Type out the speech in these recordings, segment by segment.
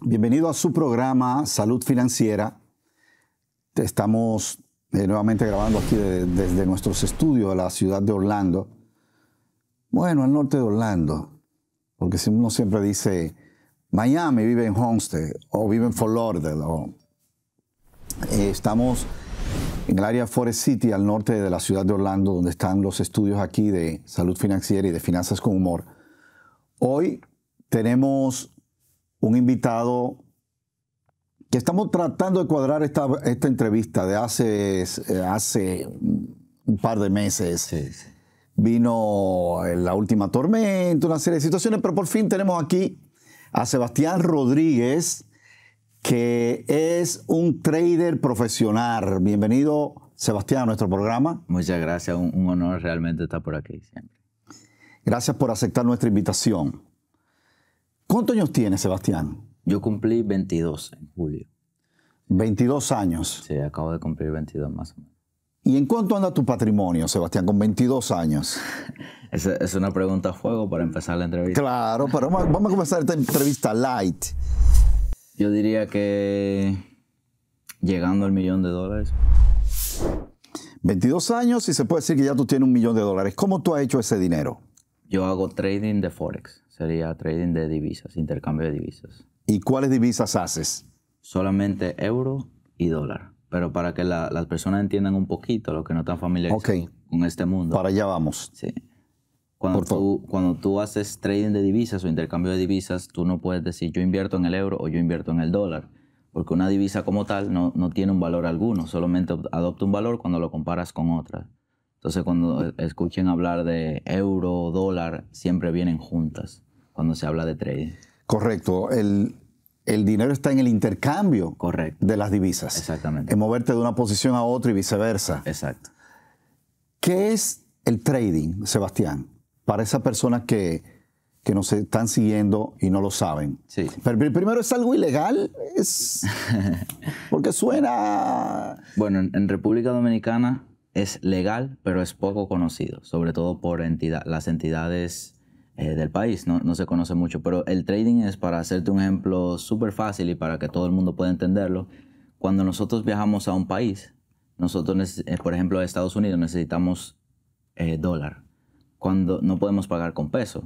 Bienvenido a su programa Salud Financiera. Estamos eh, nuevamente grabando aquí desde nuestros estudios de la ciudad de Orlando. Bueno, al norte de Orlando, porque uno siempre dice Miami vive en Homestead o vive en Fort eh, estamos en el área Forest City, al norte de la ciudad de Orlando, donde están los estudios aquí de salud financiera y de finanzas con humor. Hoy tenemos un invitado que estamos tratando de cuadrar esta, entrevista de hace, hace un par de meses. Vino la última tormenta, una serie de situaciones, pero por fin tenemos aquí a Sebastián Rodríguez, que es un trader profesional. Bienvenido, Sebastián, a nuestro programa. Muchas gracias, un, honor realmente estar por aquí siempre. Gracias por aceptar nuestra invitación. ¿Cuántos años tienes, Sebastián? Yo cumplí 22 en julio. 22 años. Sí, acabo de cumplir 22 más o menos. ¿Y en cuánto anda tu patrimonio, Sebastián, con 22 años? Es, una pregunta a fuego para empezar la entrevista. Claro, pero vamos a comenzar esta entrevista light. Yo diría que llegando al millón de dólares. 22 años y se puede decir que ya tú tienes un millón de dólares. ¿Cómo tú has hecho ese dinero? Yo hago trading de Forex. Sería trading de divisas, intercambio de divisas. ¿Y cuáles divisas haces? Solamente euro y dólar. Pero para que las personas entiendan un poquito lo que no están familiares con este mundo. Para allá vamos. Sí. Cuando tú, haces trading de divisas o intercambio de divisas, tú no puedes decir yo invierto en el euro o yo invierto en el dólar, porque una divisa como tal no, tiene un valor alguno, solamente adopta un valor cuando lo comparas con otra. Entonces cuando e-, escuchen hablar de euro o dólar, siempre vienen juntas cuando se habla de trading. Correcto, el, dinero está en el intercambio Correcto. de las divisas. Exactamente. En moverte de una posición a otra y viceversa. Exacto. ¿Qué es el trading, Sebastián? para esa persona que, que nos están siguiendo y no lo saben. Sí. Pero primero, ¿es algo ilegal? Es porque suena... Bueno, en República Dominicana es legal, pero es poco conocido, sobre todo por las entidades eh, del país, no, no se conoce mucho. Pero el trading es, para hacerte un ejemplo súper fácil y para que todo el mundo pueda entenderlo, cuando nosotros viajamos a un país, nosotros, eh, por ejemplo, a Estados Unidos necesitamos eh, dólar cuando no podemos pagar con peso.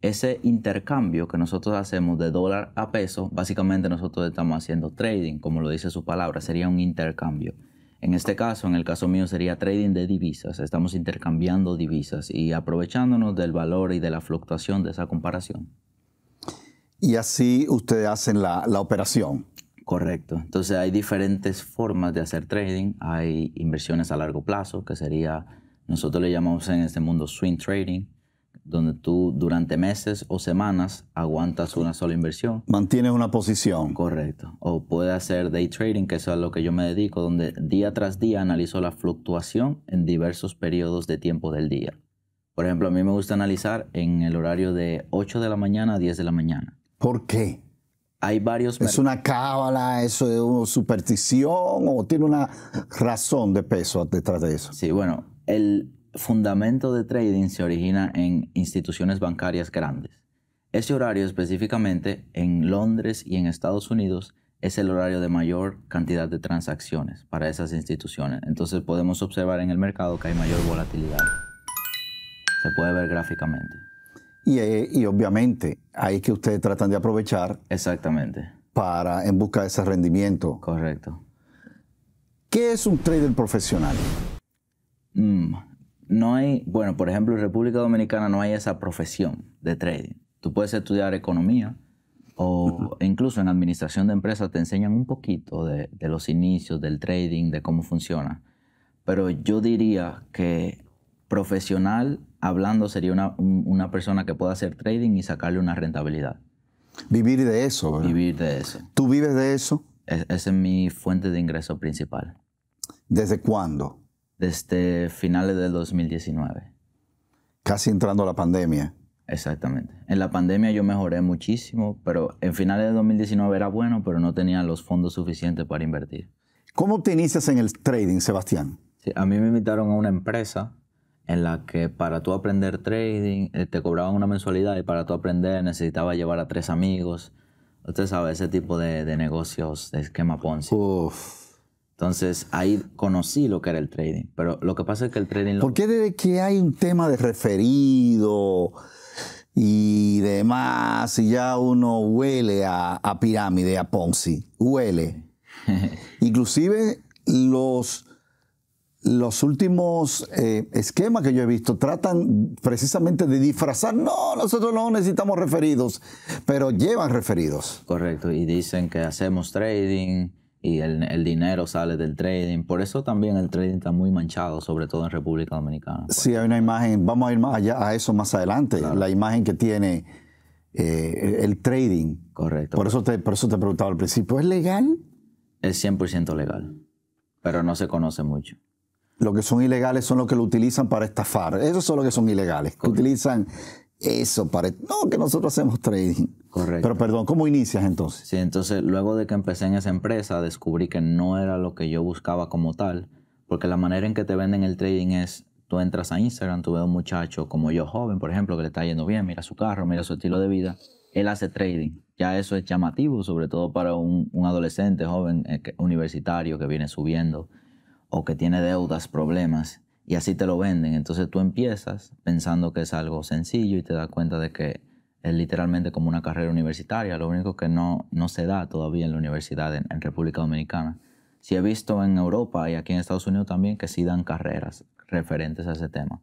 Ese intercambio que nosotros hacemos de dólar a peso, básicamente nosotros estamos haciendo trading, como lo dice su palabra, sería un intercambio. En este caso, en el caso mío, sería trading de divisas. Estamos intercambiando divisas y aprovechándonos del valor y de la fluctuación de esa comparación. Y así ustedes hacen la, la operación. Correcto. Entonces hay diferentes formas de hacer trading. Hay inversiones a largo plazo, que sería nosotros le llamamos en este mundo swing trading, donde tú durante meses o semanas aguantas una sola inversión. Mantienes una posición. Correcto. O puede hacer day trading, que es a lo que yo me dedico, donde día tras día analizo la fluctuación en diversos periodos de tiempo del día. Por ejemplo, a mí me gusta analizar en el horario de 8 de la mañana a 10 de la mañana. ¿Por qué? Hay varios. ¿Es una cábala? ¿Eso es una superstición? ¿O tiene una razón de peso detrás de eso? Sí, bueno, el fundamento de trading se origina en instituciones bancarias grandes. Ese horario específicamente en Londres y en Estados Unidos es el horario de mayor cantidad de transacciones para esas instituciones. Entonces podemos observar en el mercado que hay mayor volatilidad. Se puede ver gráficamente. Y, eh, obviamente ahí que ustedes tratan de aprovechar. Exactamente. Para en busca de ese rendimiento. Correcto. ¿Qué es un trader profesional? Mm, no hay, bueno, por ejemplo, en República Dominicana no hay esa profesión de trading. Tú puedes estudiar economía o incluso en administración de empresas te enseñan un poquito de, los inicios del trading, de cómo funciona. Pero yo diría que profesional hablando sería una, persona que pueda hacer trading y sacarle una rentabilidad. Vivir de eso, ¿verdad? Vivir de eso. ¿Tú vives de eso? E, esa es mi fuente de ingreso principal. ¿Desde cuándo? desde este, finales del 2019. Casi entrando a la pandemia. Exactamente. En la pandemia yo mejoré muchísimo, pero en finales de 2019 era bueno, pero no tenía los fondos suficientes para invertir. ¿Cómo te inicias en el trading, Sebastián? a mí me invitaron a una empresa en la que para tú aprender trading eh, te cobraban una mensualidad y para tú aprender necesitaba llevar a tres amigos. Usted sabe, ese tipo de, negocios de esquema Ponzi. Entonces ahí conocí lo que era el trading, pero lo que pasa es que el trading... ¿Por qué desde que hay un tema de referido y demás, y ya uno huele a, pirámide, a Ponzi, huele? Inclusive los, los últimos eh, esquemas que yo he visto tratan precisamente de disfrazar, no, nosotros no necesitamos referidos, pero llevan referidos. Correcto, y dicen que hacemos trading y el, dinero sale del trading. Por eso también el trading está muy manchado, sobre todo en República Dominicana. Pues. Sí, hay una imagen, vamos a ir más allá a eso más adelante, la imagen que tiene eh, el trading. Correcto. Por eso, te, por eso te preguntaba al principio, ¿es legal? Es 100% legal, pero no se conoce mucho. Lo que son ilegales son los que lo utilizan para estafar. Esos son los que son ilegales, que utilizan eso parece. No, que nosotros hacemos trading. Correcto. Pero perdón, ¿cómo inicias entonces? Sí, entonces luego de que empecé en esa empresa, descubrí que no era lo que yo buscaba como tal, porque la manera en que te venden el trading es, tú entras a Instagram, tú ves a un muchacho como yo joven, por ejemplo, que le está yendo bien, mira su carro, mira su estilo de vida, él hace trading. Ya eso es llamativo, sobre todo para un, adolescente joven eh, universitario que viene subiendo o que tiene deudas, problemas y así te lo venden. Entonces tú empiezas pensando que es algo sencillo y te das cuenta de que es literalmente como una carrera universitaria, lo único que no, no se da todavía en la universidad en, República Dominicana. Sí he visto en Europa y aquí en Estados Unidos también que sí dan carreras referentes a ese tema.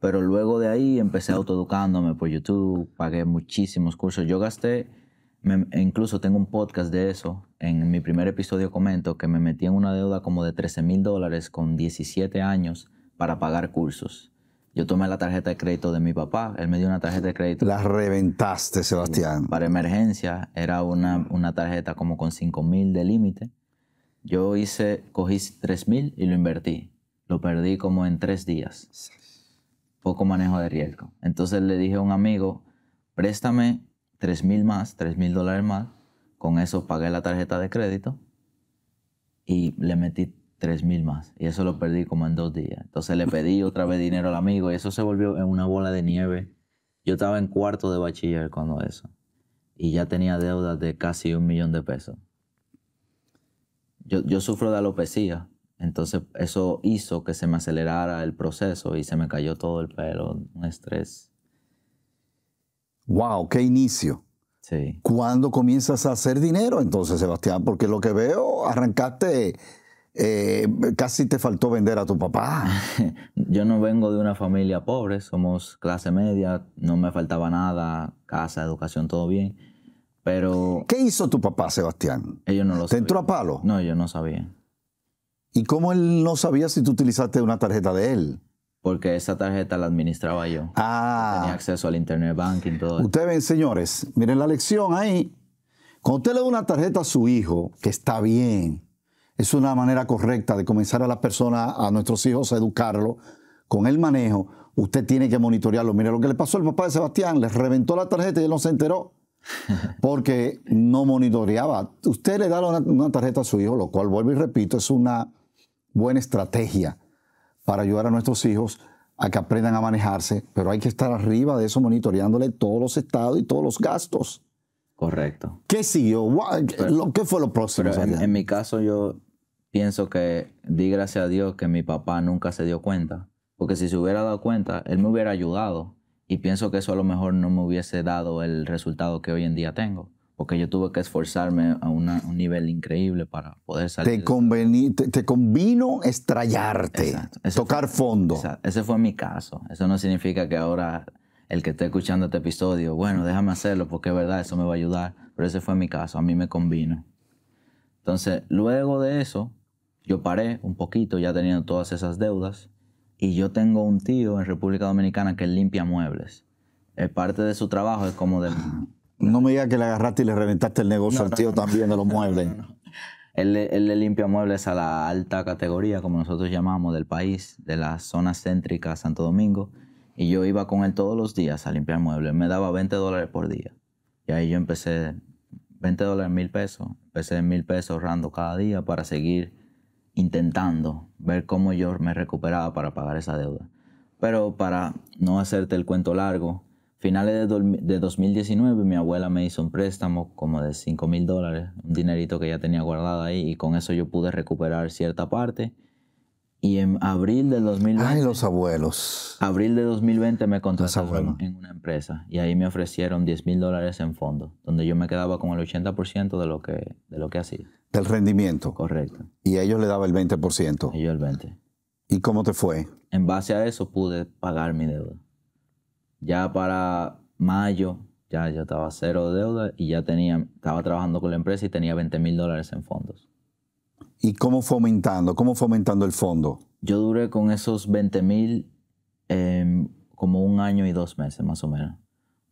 Pero luego de ahí empecé autoeducándome por YouTube, pagué muchísimos cursos. Yo gasté, incluso tengo un podcast de eso. En mi primer episodio comento que me metí en una deuda como de 13 mil dólares con 17 años para pagar cursos. Yo tomé la tarjeta de crédito de mi papá, él me dio una tarjeta de crédito. La reventaste, Sebastián. Para emergencia, era una, una tarjeta como con 5 mil de límite. Yo hice, cogí 3 mil y lo invertí. Lo perdí como en tres días. Poco manejo de riesgo. Entonces le dije a un amigo, préstame 3 mil más, 3 mil dólares más. Con eso pagué la tarjeta de crédito y le metí tres mil más. Y eso lo perdí como en dos días. Entonces le pedí otra vez dinero al amigo y eso se volvió en una bola de nieve. Yo estaba en cuarto de bachiller cuando eso. Y ya tenía deudas de casi un millón de pesos. Yo, sufro de alopecia. Entonces eso hizo que se me acelerara el proceso y se me cayó todo el pelo, un estrés. ¡Wow! ¡Qué inicio! Sí. ¿Cuándo comienzas a hacer dinero entonces, Sebastián? Porque lo que veo, arrancaste eh, casi te faltó vender a tu papá. Yo no vengo de una familia pobre, somos clase media, no me faltaba nada, casa, educación, todo bien. Pero. ¿Qué hizo tu papá, Sebastián? Ellos no lo ¿Te entró a palo? No, yo no sabía. ¿Y cómo él no sabía si tú utilizaste una tarjeta de él? Porque esa tarjeta la administraba yo. Ah. Tenía acceso al internet banking, todo. Ustedes ven, señores, miren la lección ahí. Cuando usted le da una tarjeta a su hijo, que está bien, es una manera correcta de comenzar a las personas, a nuestros hijos, a educarlos con el manejo. Usted tiene que monitorearlo. Mire lo que le pasó al papá de Sebastián, le reventó la tarjeta y él no se enteró porque no monitoreaba. Usted le da una, tarjeta a su hijo, lo cual, vuelvo y repito, es una buena estrategia para ayudar a nuestros hijos a que aprendan a manejarse, pero hay que estar arriba de eso monitoreándole todos los estados y todos los gastos. Correcto. ¿Qué siguió? ¿Qué fue lo próximo? en, mi caso yo pienso que di gracias a Dios que mi papá nunca se dio cuenta, porque si se hubiera dado cuenta, él me hubiera ayudado y pienso que eso a lo mejor no me hubiese dado el resultado que hoy en día tengo, porque yo tuve que esforzarme a un nivel increíble para poder salir. Te, conveni te, convino estrellarte, tocar fondo. Ese fue mi caso, eso no significa que ahora el que esté escuchando este episodio, bueno, déjame hacerlo porque es verdad, eso me va a ayudar, pero ese fue mi caso, a mí me convino. Entonces, luego de eso, yo paré un poquito ya teniendo todas esas deudas y yo tengo un tío en República Dominicana que limpia muebles. es parte de su trabajo es como de... Ah, no me digas que le agarraste y le reventaste el negocio al tío también de los muebles. Él, le limpia muebles a la alta categoría, como nosotros llamamos, del país, de la zona céntrica Santo Domingo. Y yo iba con él todos los días a limpiar muebles. Me daba 20 dólares por día. Y ahí yo empecé 20 dólares, mil pesos. Empecé mil pesos ahorrando cada día para seguir intentando ver cómo yo me recuperaba para pagar esa deuda. Pero para no hacerte el cuento largo, finales de, 2019 mi abuela me hizo un préstamo como de 5 mil dólares, un dinerito que ya tenía guardado ahí y con eso yo pude recuperar cierta parte. Y en abril de 2020... Ay, los abuelos. Abril de 2020 me contrataron en una empresa y ahí me ofrecieron 10 mil dólares en fondo, donde yo me quedaba con el 80% de lo que, de lo que hacía. Del rendimiento. Correcto. Y ellos le daba el 20%. Ellos el 20%. ¿Y cómo te fue? En base a eso pude pagar mi deuda. Ya para mayo ya yo estaba cero de deuda y ya tenía, estaba trabajando con la empresa y tenía 20 mil dólares en fondos. ¿Y cómo fue aumentando? ¿Cómo fue aumentando el fondo? Yo duré con esos 20 mil em, como un año y dos meses más o menos,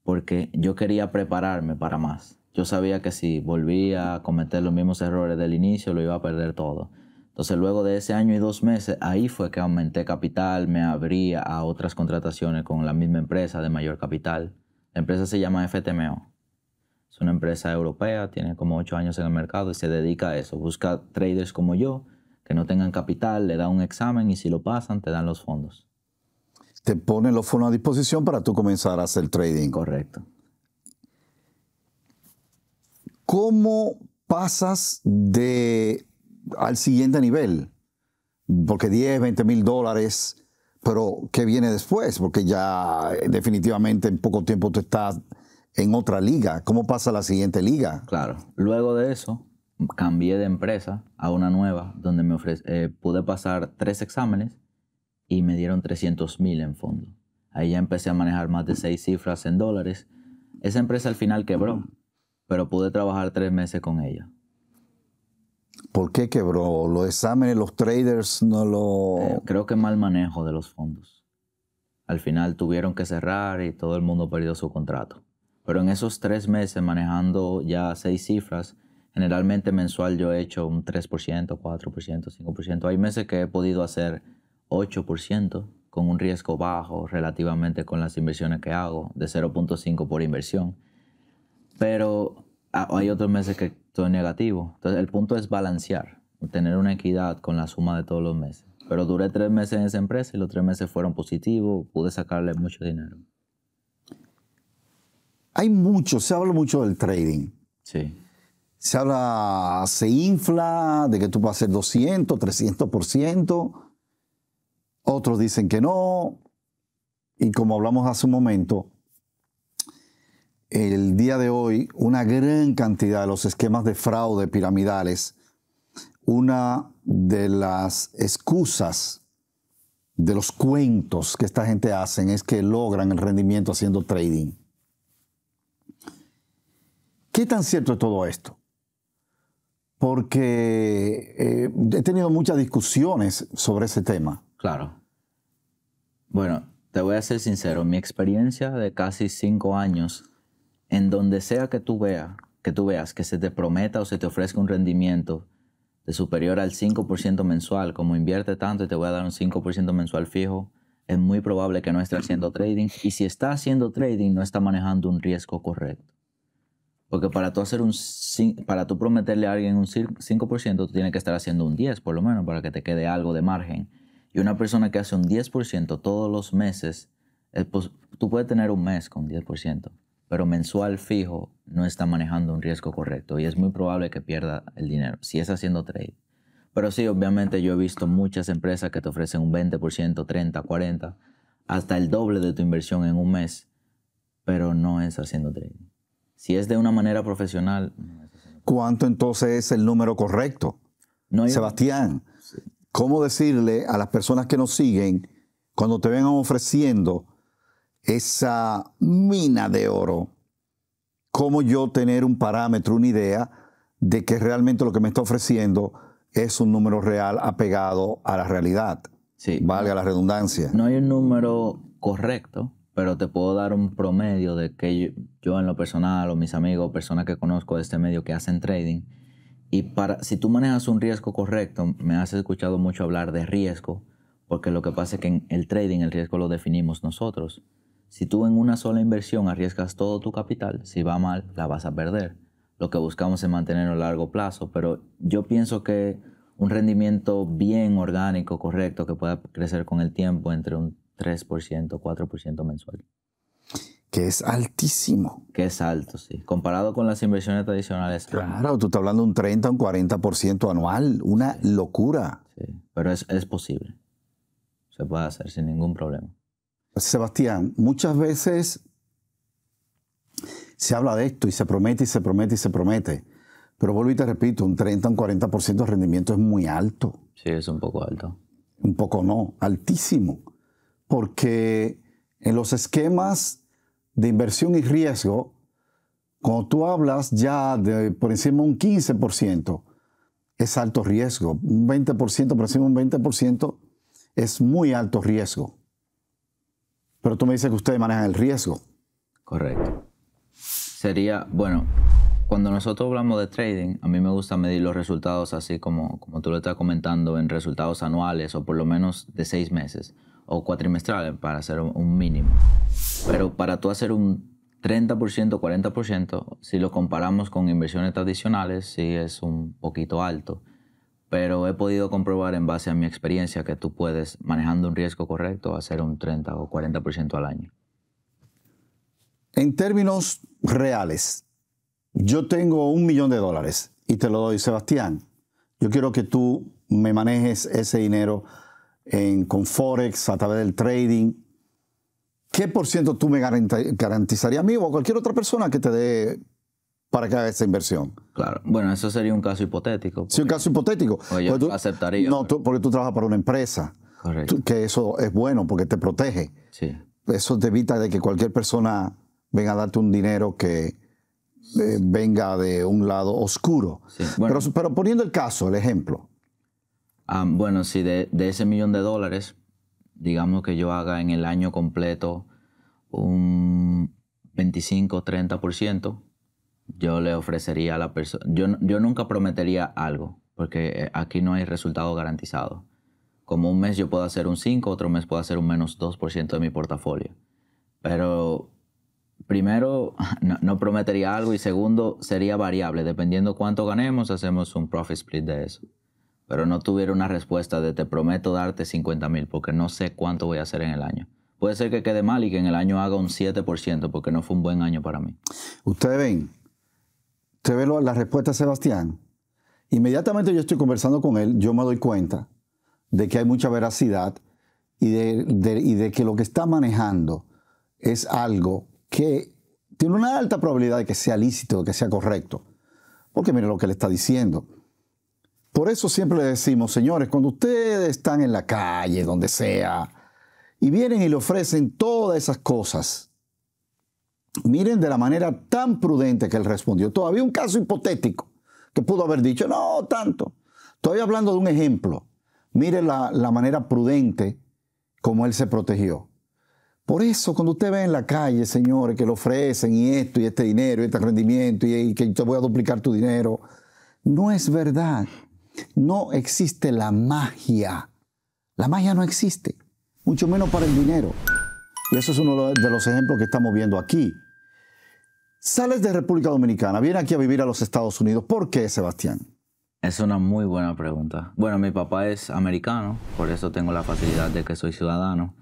porque yo quería prepararme para más yo sabía que si volvía a cometer los mismos errores del inicio, lo iba a perder todo. Entonces, luego de ese año y dos meses, ahí fue que aumenté capital, me abría a otras contrataciones con la misma empresa de mayor capital. La empresa se llama FTMO. Es una empresa europea, tiene como ocho años en el mercado y se dedica a eso. Busca traders como yo que no tengan capital, le da un examen y si lo pasan, te dan los fondos. Te ponen los fondos a disposición para tú comenzar a hacer trading. Correcto. ¿Cómo pasas de al siguiente nivel? Porque 10, 20 mil dólares, pero ¿qué viene después? Porque ya eh, definitivamente en poco tiempo tú estás en otra liga. ¿Cómo pasa la siguiente liga? Claro. Luego de eso, cambié de empresa a una nueva donde me eh, pude pasar tres exámenes y me dieron 300 mil en fondo. Ahí ya empecé a manejar más de seis cifras en dólares. Esa empresa al final quebró pero pude trabajar tres meses con ella. ¿Por qué quebró? ¿Los exámenes, los traders no lo...? Eh, creo que mal manejo de los fondos. Al final tuvieron que cerrar y todo el mundo perdió su contrato. Pero en esos tres meses manejando ya seis cifras, generalmente mensual yo he hecho un 3%, 4%, 5%. Hay meses que he podido hacer 8% con un riesgo bajo relativamente con las inversiones que hago, de 0.5 por inversión. Pero Ah, hay otros meses que estoy negativo. Entonces, el punto es balancear, tener una equidad con la suma de todos los meses. Pero duré tres meses en esa empresa y los tres meses fueron positivos, pude sacarle mucho dinero. Hay mucho, se habla mucho del trading. Sí. Se habla, se infla de que tú vas a hacer 200, 300%. Otros dicen que no. Y como hablamos hace un momento, el día de hoy una gran cantidad de los esquemas de fraude piramidales, una de las excusas de los cuentos que esta gente hacen es que logran el rendimiento haciendo trading. ¿Qué tan cierto es todo esto? Porque eh, he tenido muchas discusiones sobre ese tema. Claro. Bueno, te voy a ser sincero, mi experiencia de casi cinco años en donde sea que tú, veas que tú veas que se te prometa o se te ofrezca un rendimiento de superior al 5% mensual, como invierte tanto y te voy a dar un 5% mensual fijo, es muy probable que no esté haciendo trading. Y si está haciendo trading, no está manejando un riesgo correcto. Porque para tú, hacer un, para tú prometerle a alguien un 5%, tú tienes que estar haciendo un 10% por lo menos para que te quede algo de margen. Y una persona que hace un 10% todos los meses, tú puedes tener un mes con 10% pero mensual fijo no está manejando un riesgo correcto y es muy probable que pierda el dinero si es haciendo trade. Pero sí, obviamente yo he visto muchas empresas que te ofrecen un 20%, 30, 40, hasta el doble de tu inversión en un mes, pero no es haciendo trade. Si es de una manera profesional... ¿Cuánto entonces es el número correcto? Sebastián, ¿cómo decirle a las personas que nos siguen, cuando te vengan ofreciendo esa mina de oro? ¿Cómo yo tener un parámetro, una idea de que realmente lo que me está ofreciendo es un número real apegado a la realidad? Sí. Valga la redundancia. No hay un número correcto, pero te puedo dar un promedio de que yo, en lo personal o mis amigos, personas que conozco de este medio que hacen trading, y para, si tú manejas un riesgo correcto, me has escuchado mucho hablar de riesgo, porque lo que pasa es que en el trading el riesgo lo definimos nosotros. Si tú en una sola inversión arriesgas todo tu capital, si va mal, la vas a perder. Lo que buscamos es mantenerlo a largo plazo, pero yo pienso que un rendimiento bien orgánico, correcto, que pueda crecer con el tiempo entre un 3%, 4% mensual. Que es altísimo. Que es alto, sí. Comparado con las inversiones tradicionales. Ah, claro, tú estás hablando de un 30, un 40% anual. Una locura. Sí, pero es posible. Se puede hacer sin ningún problema. Sebastián, muchas veces se habla de esto y se promete y se promete y se promete. Pero vuelvo y te repito, un 30, un 40% de rendimiento es muy alto. Sí, es un poco alto. Un poco no, altísimo. Porque en los esquemas de inversión y riesgo, cuando tú hablas ya de por encima un 15%, es alto riesgo. Un 20%, por encima un 20%, es muy alto riesgo. Pero tú me dices que usted maneja el riesgo. Correcto. Sería, bueno, cuando nosotros hablamos de trading, a mí me gusta medir los resultados así como, como tú lo estás comentando, en resultados anuales o por lo menos de seis meses o cuatrimestrales para hacer un mínimo. Pero para tú hacer un 30%, 40%, si lo comparamos con inversiones tradicionales, sí es un poquito alto pero he podido comprobar en base a mi experiencia que tú puedes, manejando un riesgo correcto, hacer un 30 o 40% al año. En términos reales, yo tengo un millón de dólares y te lo doy, Sebastián. Yo quiero que tú me manejes ese dinero en, con Forex, a través del trading. ¿Qué por ciento tú me garantizarías a mí o a cualquier otra persona que te dé para que haga esa inversión. Claro. Bueno, eso sería un caso hipotético. Sí, un caso hipotético. yo aceptaría. No, porque tú trabajas para una empresa. Correcto. que eso es bueno porque te protege. Sí. Eso te evita de que cualquier persona venga a darte un dinero que eh, venga de un lado oscuro. Sí. pero, poniendo el caso, el ejemplo. Ah, bueno, si de, de ese millón de dólares, digamos que yo haga en el año completo un 25, 30%, yo le ofrecería a la persona, yo, yo nunca prometería algo, porque eh, aquí no hay resultado garantizado. Como un mes yo puedo hacer un 5, otro mes puedo hacer un menos 2% de mi portafolio. Pero primero, no, no, prometería algo y segundo, sería variable. Dependiendo cuánto ganemos, hacemos un profit split de eso. Pero no tuviera una respuesta de te prometo darte 50 mil porque no sé cuánto voy a hacer en el año. Puede ser que quede mal y que en el año haga un 7% porque no fue un buen año para mí. Ustedes ven, Usted ve la respuesta de Sebastián. Inmediatamente yo estoy conversando con él, yo me doy cuenta de que hay mucha veracidad y de, que lo que está manejando es algo que tiene una alta probabilidad de que sea lícito, de que sea correcto. Porque mire lo que le está diciendo. Por eso siempre le decimos, señores, cuando ustedes están en la calle, donde sea, y vienen y le ofrecen todas esas cosas, Miren de la manera tan prudente que él respondió. Todavía un caso hipotético que pudo haber dicho, no, tanto. Estoy hablando de un ejemplo. Miren la, manera prudente como él se protegió. Por eso, cuando usted ve en la calle, señores, que le ofrecen y esto y este dinero y este rendimiento y, y que te voy a duplicar tu dinero, no es verdad. No existe la magia. La magia no existe, mucho menos para el dinero. Y eso es uno de los ejemplos que estamos viendo aquí. Sales de República Dominicana, vienes aquí a vivir a los Estados Unidos. ¿Por qué, Sebastián? Es una muy buena pregunta. Bueno, mi papá es americano, por eso tengo la facilidad de que soy ciudadano.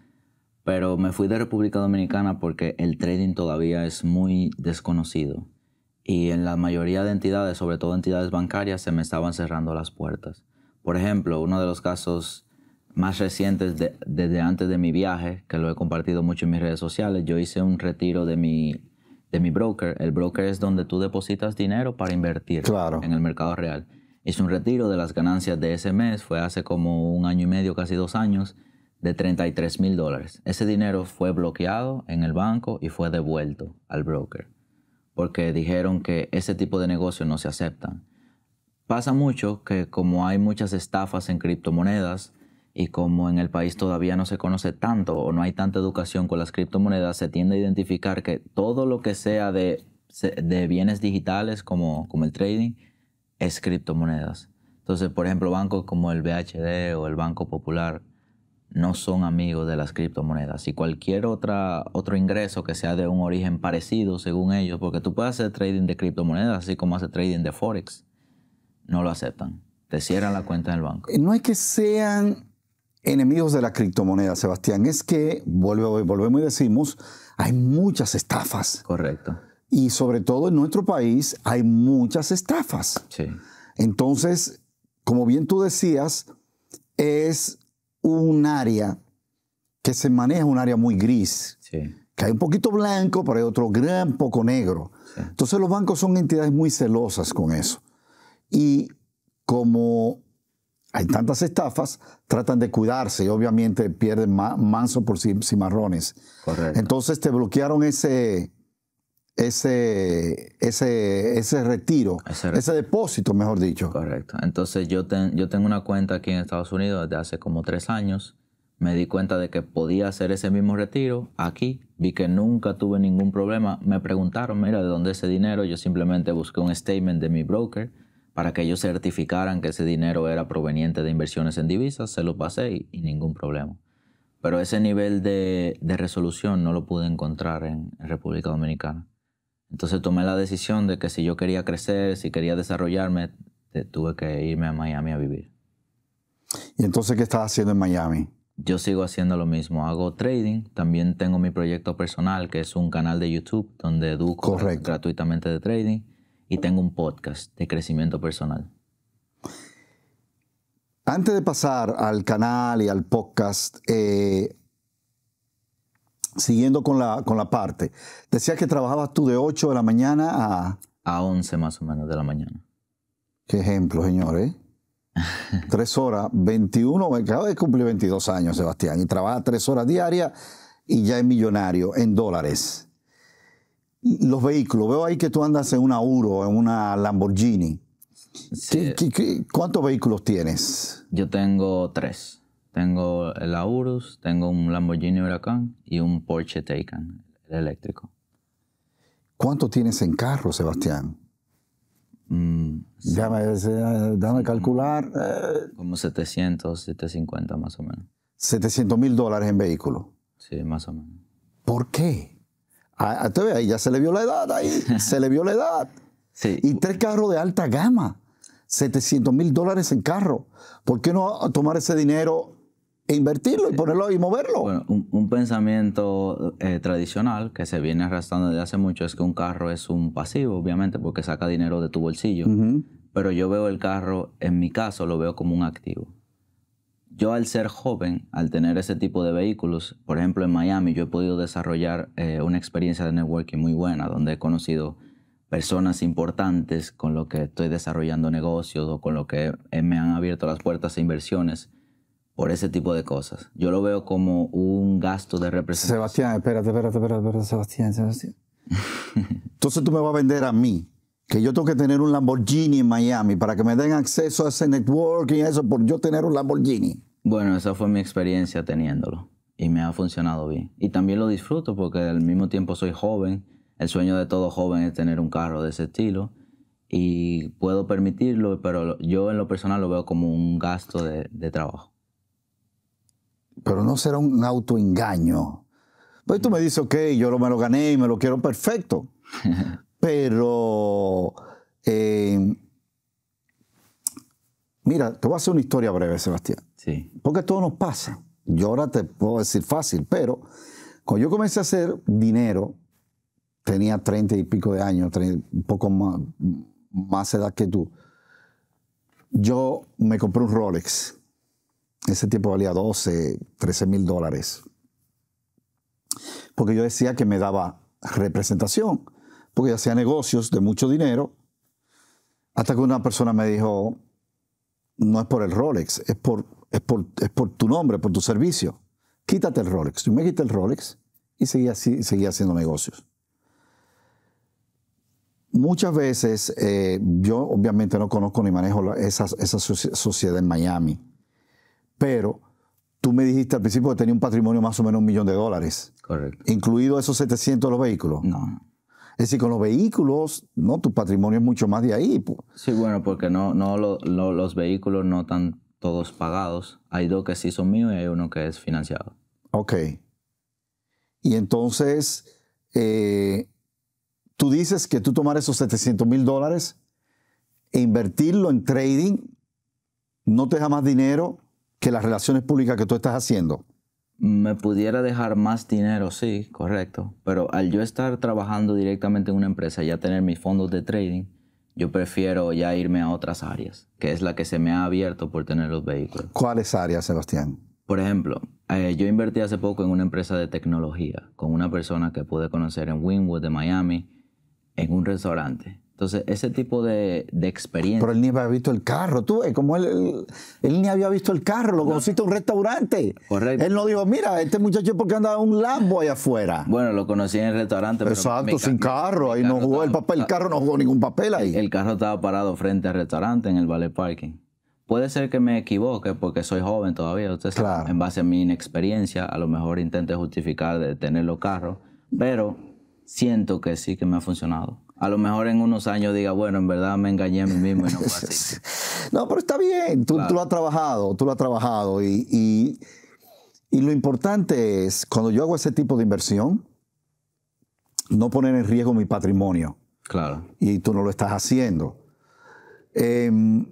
Pero me fui de República Dominicana porque el trading todavía es muy desconocido. Y en la mayoría de entidades, sobre todo entidades bancarias, se me estaban cerrando las puertas. Por ejemplo, uno de los casos más recientes, desde antes de mi viaje, que lo he compartido mucho en mis redes sociales, yo hice un retiro de mi, de mi broker. El broker es donde tú depositas dinero para invertir en el mercado real. Hice un retiro de las ganancias de ese mes, fue hace como un año y medio, casi dos años, de 33 mil dólares. Ese dinero fue bloqueado en el banco y fue devuelto al broker, porque dijeron que ese tipo de negocios no se aceptan. Pasa mucho que como hay muchas estafas en criptomonedas, y como en el país todavía no se conoce tanto o no hay tanta educación con las criptomonedas, se tiende a identificar que todo lo que sea de, bienes digitales como, como el trading es criptomonedas. Entonces, por ejemplo, bancos como el BHD o el Banco Popular no son amigos de las criptomonedas y cualquier otra, otro ingreso que sea de un origen parecido según ellos, porque tú puedes hacer trading de criptomonedas así como hacer trading de Forex, no lo aceptan. Te cierran la cuenta en el banco. No es que sean enemigos de la criptomoneda, Sebastián, es que, volvemos y decimos, hay muchas estafas. Correcto. Y sobre todo en nuestro país hay muchas estafas. Sí. Entonces, como bien tú decías, es un área que se maneja, un área muy gris. Sí. Que hay un poquito blanco, pero hay otro gran poco negro. Sí. Entonces los bancos son entidades muy celosas con eso. Y como hay tantas estafas, tratan de cuidarse y obviamente pierden manso por cimarrones. Correcto. Entonces te bloquearon ese, ese, ese, ese retiro, ese, depósito, mejor dicho. Correcto. Entonces yo, yo tengo una cuenta aquí en Estados Unidos desde hace como tres años. Me di cuenta de que podía hacer ese mismo retiro aquí. Vi que nunca tuve ningún problema. Me preguntaron, mira, ¿de dónde ese dinero? Yo simplemente busqué un statement de mi broker para que ellos certificaran que ese dinero era proveniente de inversiones en divisas, se lo pasé y, ningún problema. Pero ese nivel de, resolución no lo pude encontrar en, República Dominicana. Entonces tomé la decisión de que si yo quería crecer, si quería desarrollarme, tuve que irme a Miami a vivir. ¿Y entonces qué estás haciendo en Miami? Yo sigo haciendo lo mismo, hago trading, también tengo mi proyecto personal que es un canal de YouTube donde educo gratuitamente de trading y tengo un podcast de crecimiento personal. Antes de pasar al canal y al podcast, eh, siguiendo con la, con la parte, decías que trabajabas tú de 8 de la mañana a... A 11 más o menos de la mañana. Qué ejemplo, señores. ¿eh? tres horas, 21, me acabo de cumplir 22 años, Sebastián, y trabaja tres horas diarias y ya es millonario en dólares los vehículos, veo ahí que tú andas en una Uro, en una Lamborghini. Sí. cuántos vehículos tienes? Yo tengo tres. Tengo el Aurus, tengo un Lamborghini Huracán y un Porsche Taycan, el eléctrico. ¿Cuánto tienes en carro, Sebastián? Mm, dame, eh, a calcular. Eh, como 700, 750 más o menos. 700 mil dólares en vehículo. Sí, más o menos. ¿Por qué? Ahí ya se le vio la edad ahí, se le vio la edad. Sí. Y tres carros de alta gama, 700 mil dólares en carro. ¿Por qué no tomar ese dinero e invertirlo y ponerlo y moverlo? Bueno, un, pensamiento eh, tradicional que se viene arrastrando desde hace mucho es que un carro es un pasivo, obviamente, porque saca dinero de tu bolsillo. Pero yo veo el carro, en mi caso, lo veo como un activo. Yo al ser joven, al tener ese tipo de vehículos, por ejemplo en Miami, yo he podido desarrollar eh, una experiencia de networking muy buena, donde he conocido personas importantes con lo que estoy desarrollando negocios o con lo que eh, me han abierto las puertas a inversiones por ese tipo de cosas. Yo lo veo como un gasto de representación. Sebastián, espérate, espérate, espérate, Sebastián, Sebastián. Entonces tú me vas a vender a mí, que yo tengo que tener un Lamborghini en Miami para que me den acceso a ese networking, eso, por yo tener un Lamborghini. Bueno, esa fue mi experiencia teniéndolo y me ha funcionado bien. Y también lo disfruto porque al mismo tiempo soy joven, el sueño de todo joven es tener un carro de ese estilo y puedo permitirlo, pero yo en lo personal lo veo como un gasto de, trabajo. Pero no será un autoengaño. Pues tú me dices, ok, yo lo, me lo gané y me lo quiero perfecto. pero, eh, mira, te voy a hacer una historia breve, Sebastián. Porque todo nos pasa. Yo ahora te puedo decir fácil, pero cuando yo comencé a hacer dinero, tenía treinta y pico de años, un poco más, más edad que tú. Yo me compré un Rolex. Ese tipo valía 12, 13 mil dólares. Porque yo decía que me daba representación, porque yo hacía negocios de mucho dinero, hasta que una persona me dijo, no es por el Rolex, es por es por, tu nombre, por tu servicio. Quítate el Rolex. Tú me quitas el Rolex y seguía, haciendo negocios. Muchas veces, eh, yo obviamente no conozco ni manejo esa, sociedad en Miami, pero tú me dijiste al principio que tenía un patrimonio más o menos un millón de dólares. Correcto. Incluido esos 700 de los vehículos. No. Es decir, con los vehículos, no, tu patrimonio es mucho más de ahí. Sí, bueno, porque no, no los vehículos no tan todos pagados. Hay dos que sí son míos y hay uno que es financiado. Ok. Y entonces, eh, tú dices que tú tomar esos 700 mil dólares e invertirlo en trading no te deja más dinero que las relaciones públicas que tú estás haciendo. Me pudiera dejar más dinero, sí, correcto. Pero al yo estar trabajando directamente en una empresa, y ya tener mis fondos de trading, yo prefiero ya irme a otras áreas, que es la que se me ha abierto por tener los vehículos. ¿Cuáles áreas, Sebastián? Por ejemplo, eh, yo invertí hace poco en una empresa de tecnología con una persona que pude conocer en Winwood de Miami, en un restaurante. Entonces, ese tipo de, experiencia. Pero él ni había visto el carro, tú es como él, él, ni había visto el carro, lo conociste en un restaurante. Correcto. Él no dijo, mira, este muchacho, porque porque andaba un Lambo allá afuera? Bueno, lo conocí en el restaurante. Exacto, sin carro, ahí no jugó el papel, el carro no jugó ningún papel ahí. El, carro estaba parado frente al restaurante en el ballet parking. Puede ser que me equivoque porque soy joven todavía, usted en base a mi inexperiencia, a lo mejor intente justificar de tener los carros, pero siento que sí que me ha funcionado a lo mejor en unos años diga, bueno, en verdad me engañé a mí mismo y no no, pero está bien, tú, lo has trabajado, tú lo has trabajado. Y, lo importante es, cuando yo hago ese tipo de inversión, no poner en riesgo mi patrimonio. Claro. Y tú no lo estás haciendo. Em,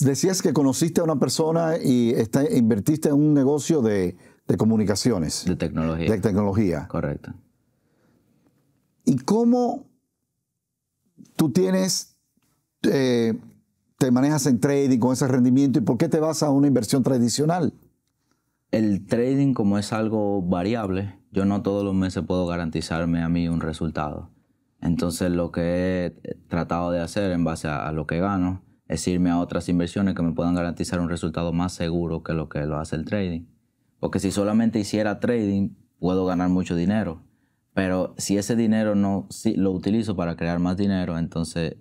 decías que conociste a una persona y invertiste en un negocio de, de comunicaciones. De tecnología. De tecnología. Correcto. ¿Y cómo tú tienes, eh, te manejas en trading con ese rendimiento y por qué te vas a una inversión tradicional? El trading como es algo variable, yo no todos los meses puedo garantizarme a mí un resultado. Entonces lo que he eh, tratado de hacer en base a, a lo que gano es irme a otras inversiones que me puedan garantizar un resultado más seguro que lo que lo hace el trading. Porque si solamente hiciera trading, puedo ganar mucho dinero, pero si ese dinero no lo utilizo para crear más dinero, entonces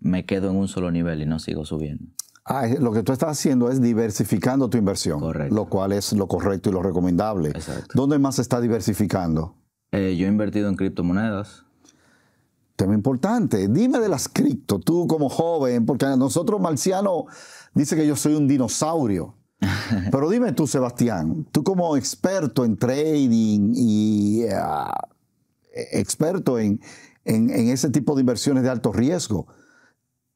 me quedo en un solo nivel y no sigo subiendo. Ah, lo que tú estás haciendo es diversificando tu inversión, correcto. lo cual es lo correcto y lo recomendable. Exacto. ¿Dónde más se está diversificando? Eh, yo he invertido en criptomonedas. Tema importante. Dime de las cripto, tú como joven, porque nosotros, Marciano, dice que yo soy un dinosaurio. Pero dime tú, Sebastián, tú como experto en trading y eh, e-, experto en, ese tipo de inversiones de alto riesgo.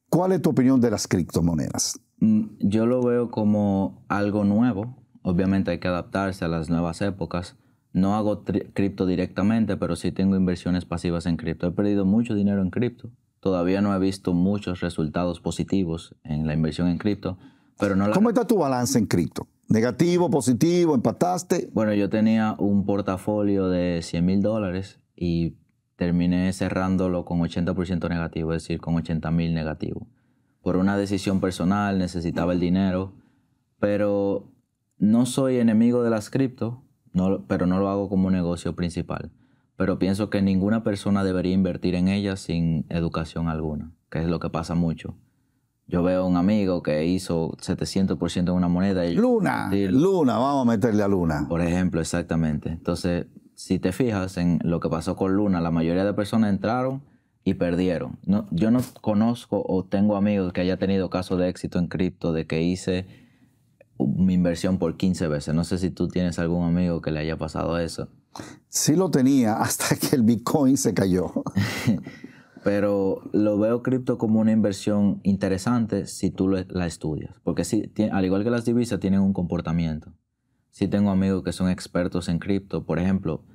¿Cuál es tu opinión de las criptomonedas? Mm, yo lo veo como algo nuevo. Obviamente hay que adaptarse a las nuevas épocas. No hago cripto directamente, pero sí tengo inversiones pasivas en cripto. He perdido mucho dinero en cripto. Todavía no he visto muchos resultados positivos en la inversión en cripto, pero no ¿Cómo está tu balance en cripto? ¿Negativo, positivo, empataste? Bueno, yo tenía un portafolio de 100 mil dólares y terminé cerrándolo con 80% negativo, es decir, con 80 mil negativo. Por una decisión personal necesitaba el dinero, pero no soy enemigo de las cripto, no, pero no lo hago como negocio principal. Pero pienso que ninguna persona debería invertir en ellas sin educación alguna, que es lo que pasa mucho. Yo veo a un amigo que hizo 700% en una moneda. Y luna, luna, vamos a meterle a luna. Por ejemplo, exactamente. Entonces, si te fijas en lo que pasó con Luna, la mayoría de personas entraron y perdieron. No, yo no conozco o tengo amigos que haya tenido caso de éxito en cripto de que hice mi inversión por 15 veces. No sé si tú tienes algún amigo que le haya pasado eso. Sí lo tenía hasta que el Bitcoin se cayó. Pero lo veo cripto como una inversión interesante si tú la estudias. Porque si, al igual que las divisas, tienen un comportamiento. Sí tengo amigos que son expertos en cripto. Por ejemplo,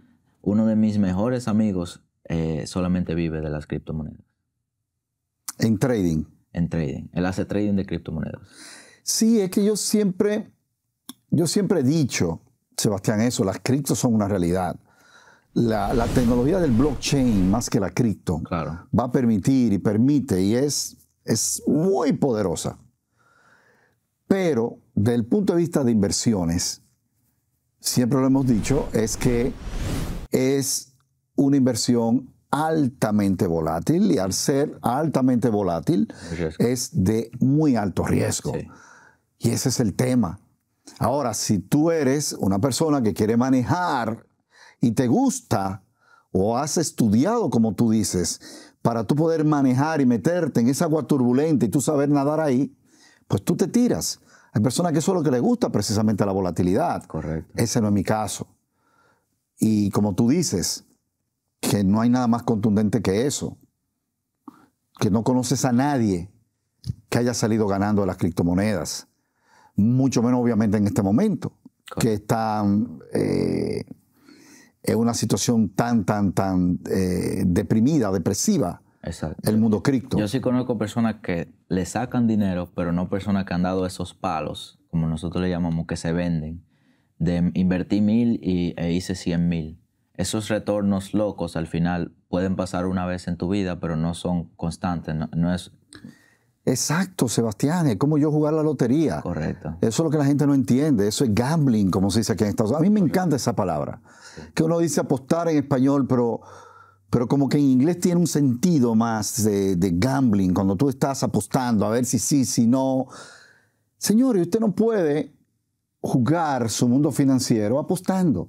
uno de mis mejores amigos eh, solamente vive de las criptomonedas. ¿En trading? En trading. Él hace trading de criptomonedas. Sí, es que yo siempre, yo siempre he dicho, Sebastián, eso, las criptos son una realidad. La, tecnología del blockchain, más que la cripto, va a permitir y permite y es, es muy poderosa. Pero desde el punto de vista de inversiones, siempre lo hemos dicho, es que es una inversión altamente volátil y al ser altamente volátil es de muy alto riesgo. Y ese es el tema. Ahora, si tú eres una persona que quiere manejar y te gusta o has estudiado, como tú dices, para tú poder manejar y meterte en esa agua turbulenta y tú saber nadar ahí, pues tú te tiras. Hay personas que eso es lo que le gusta precisamente la volatilidad. Correcto. Ese no es mi caso. Y como tú dices, que no hay nada más contundente que eso, que no conoces a nadie que haya salido ganando de las criptomonedas, mucho menos obviamente en este momento, que está eh, en una situación tan, tan, tan eh, deprimida, depresiva, el mundo cripto. Yo sí conozco personas que le sacan dinero, pero no personas que han dado esos palos, como nosotros le llamamos, que se venden de invertí mil y, e hice cien mil. Esos retornos locos al final pueden pasar una vez en tu vida, pero no son constantes, no, es... Exacto, Sebastián, es como yo jugar la lotería. Correcto. Eso es lo que la gente no entiende, eso es gambling, como se dice aquí en Estados Unidos. A mí me encanta esa palabra, que uno dice apostar en español, pero, pero como que en inglés tiene un sentido más de, de gambling, cuando tú estás apostando a ver si sí, si no. Señores, usted no puede jugar su mundo financiero apostando.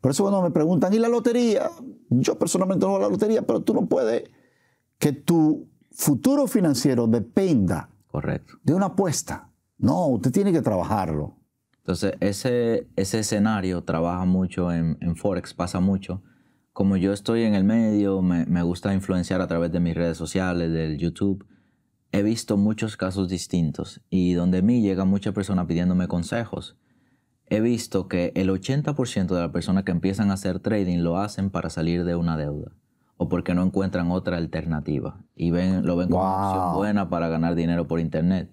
Por eso cuando me preguntan, ¿y la lotería? Yo personalmente no la lotería, pero tú no puedes que tu futuro financiero dependa Correcto. de una apuesta. No, usted tiene que trabajarlo. Entonces, ese, ese escenario trabaja mucho en, Forex, pasa mucho. Como yo estoy en el medio, me, me gusta influenciar a través de mis redes sociales, del YouTube he visto muchos casos distintos y donde a mí llega mucha persona pidiéndome consejos. He visto que el 80% de las personas que empiezan a hacer trading lo hacen para salir de una deuda o porque no encuentran otra alternativa y ven, lo ven como una opción buena para ganar dinero por internet.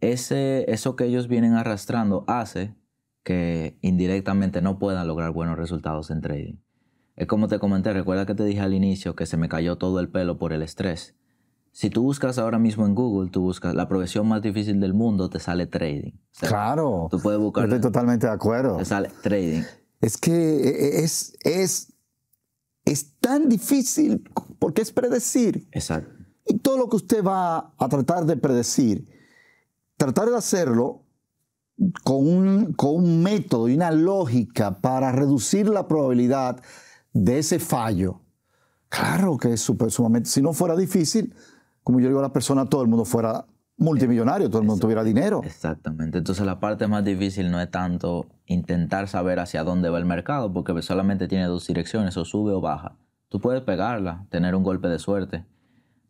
eso que ellos vienen arrastrando hace que indirectamente no puedan lograr buenos resultados en trading. Es como te comenté, recuerda que te dije al inicio que se me cayó todo el pelo por el estrés. Si tú buscas ahora mismo en Google, tú buscas la profesión más difícil del mundo, te sale trading. claro. Tú puedes buscar. Estoy totalmente de acuerdo. Te sale trading. Es que e, e, es, es, es tan difícil porque es predecir. Exacto. Y todo lo que usted va a tratar de predecir, tratar de hacerlo con un, con un método y una lógica para reducir la probabilidad de ese fallo. Claro que es sumamente, si no fuera difícil, como yo digo la persona, todo el mundo fuera multimillonario, todo el mundo tuviera dinero. Exactamente. Entonces la parte más difícil no es tanto intentar saber hacia dónde va el mercado, porque solamente tiene dos direcciones, o sube o baja. Tú puedes pegarla, tener un golpe de suerte,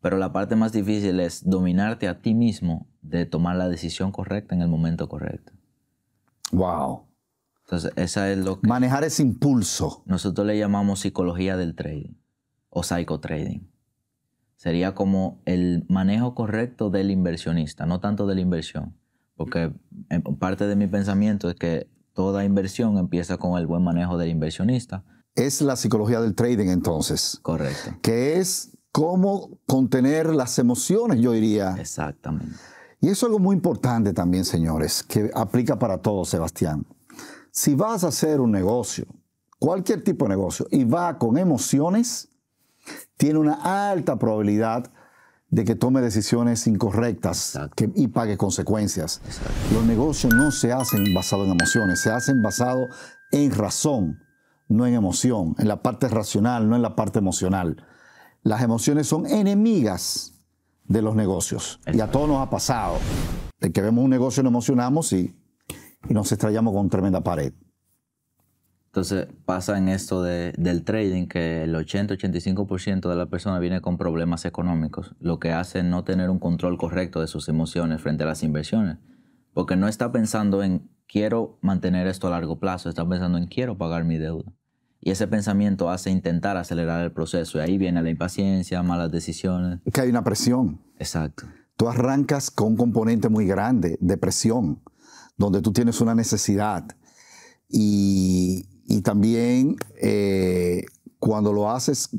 pero la parte más difícil es dominarte a ti mismo de tomar la decisión correcta en el momento correcto. Wow. Entonces, esa es lo Manejar ese impulso. Nosotros le llamamos psicología del trading o psycho trading sería como el manejo correcto del inversionista, no tanto de la inversión, porque eh, parte de mi pensamiento es que toda inversión empieza con el buen manejo del inversionista. Es la psicología del trading entonces. Correcto. Que es cómo contener las emociones, yo diría. Exactamente. Y eso es algo muy importante también, señores, que aplica para todos, Sebastián. Si vas a hacer un negocio, cualquier tipo de negocio, y va con emociones, tiene una alta probabilidad de que tome decisiones incorrectas y pague consecuencias. Los negocios no se hacen basados en emociones, se hacen basados en razón, no en emoción, en la parte racional, no en la parte emocional. Las emociones son enemigas de los negocios y a todos nos ha pasado. El que vemos un negocio nos emocionamos y, y nos estrellamos con tremenda pared. Entonces pasa en esto del trading que el 80-85% de la persona viene con problemas económicos, lo que hace no tener un control correcto de sus emociones frente a las inversiones, porque no está pensando en quiero mantener esto a largo plazo, está pensando en quiero pagar mi deuda. Y ese pensamiento hace intentar acelerar el proceso y ahí viene la impaciencia, malas decisiones. Que hay una presión. Exacto. Tú arrancas con un componente muy grande de presión, donde tú tienes una necesidad y y también eh, cuando lo haces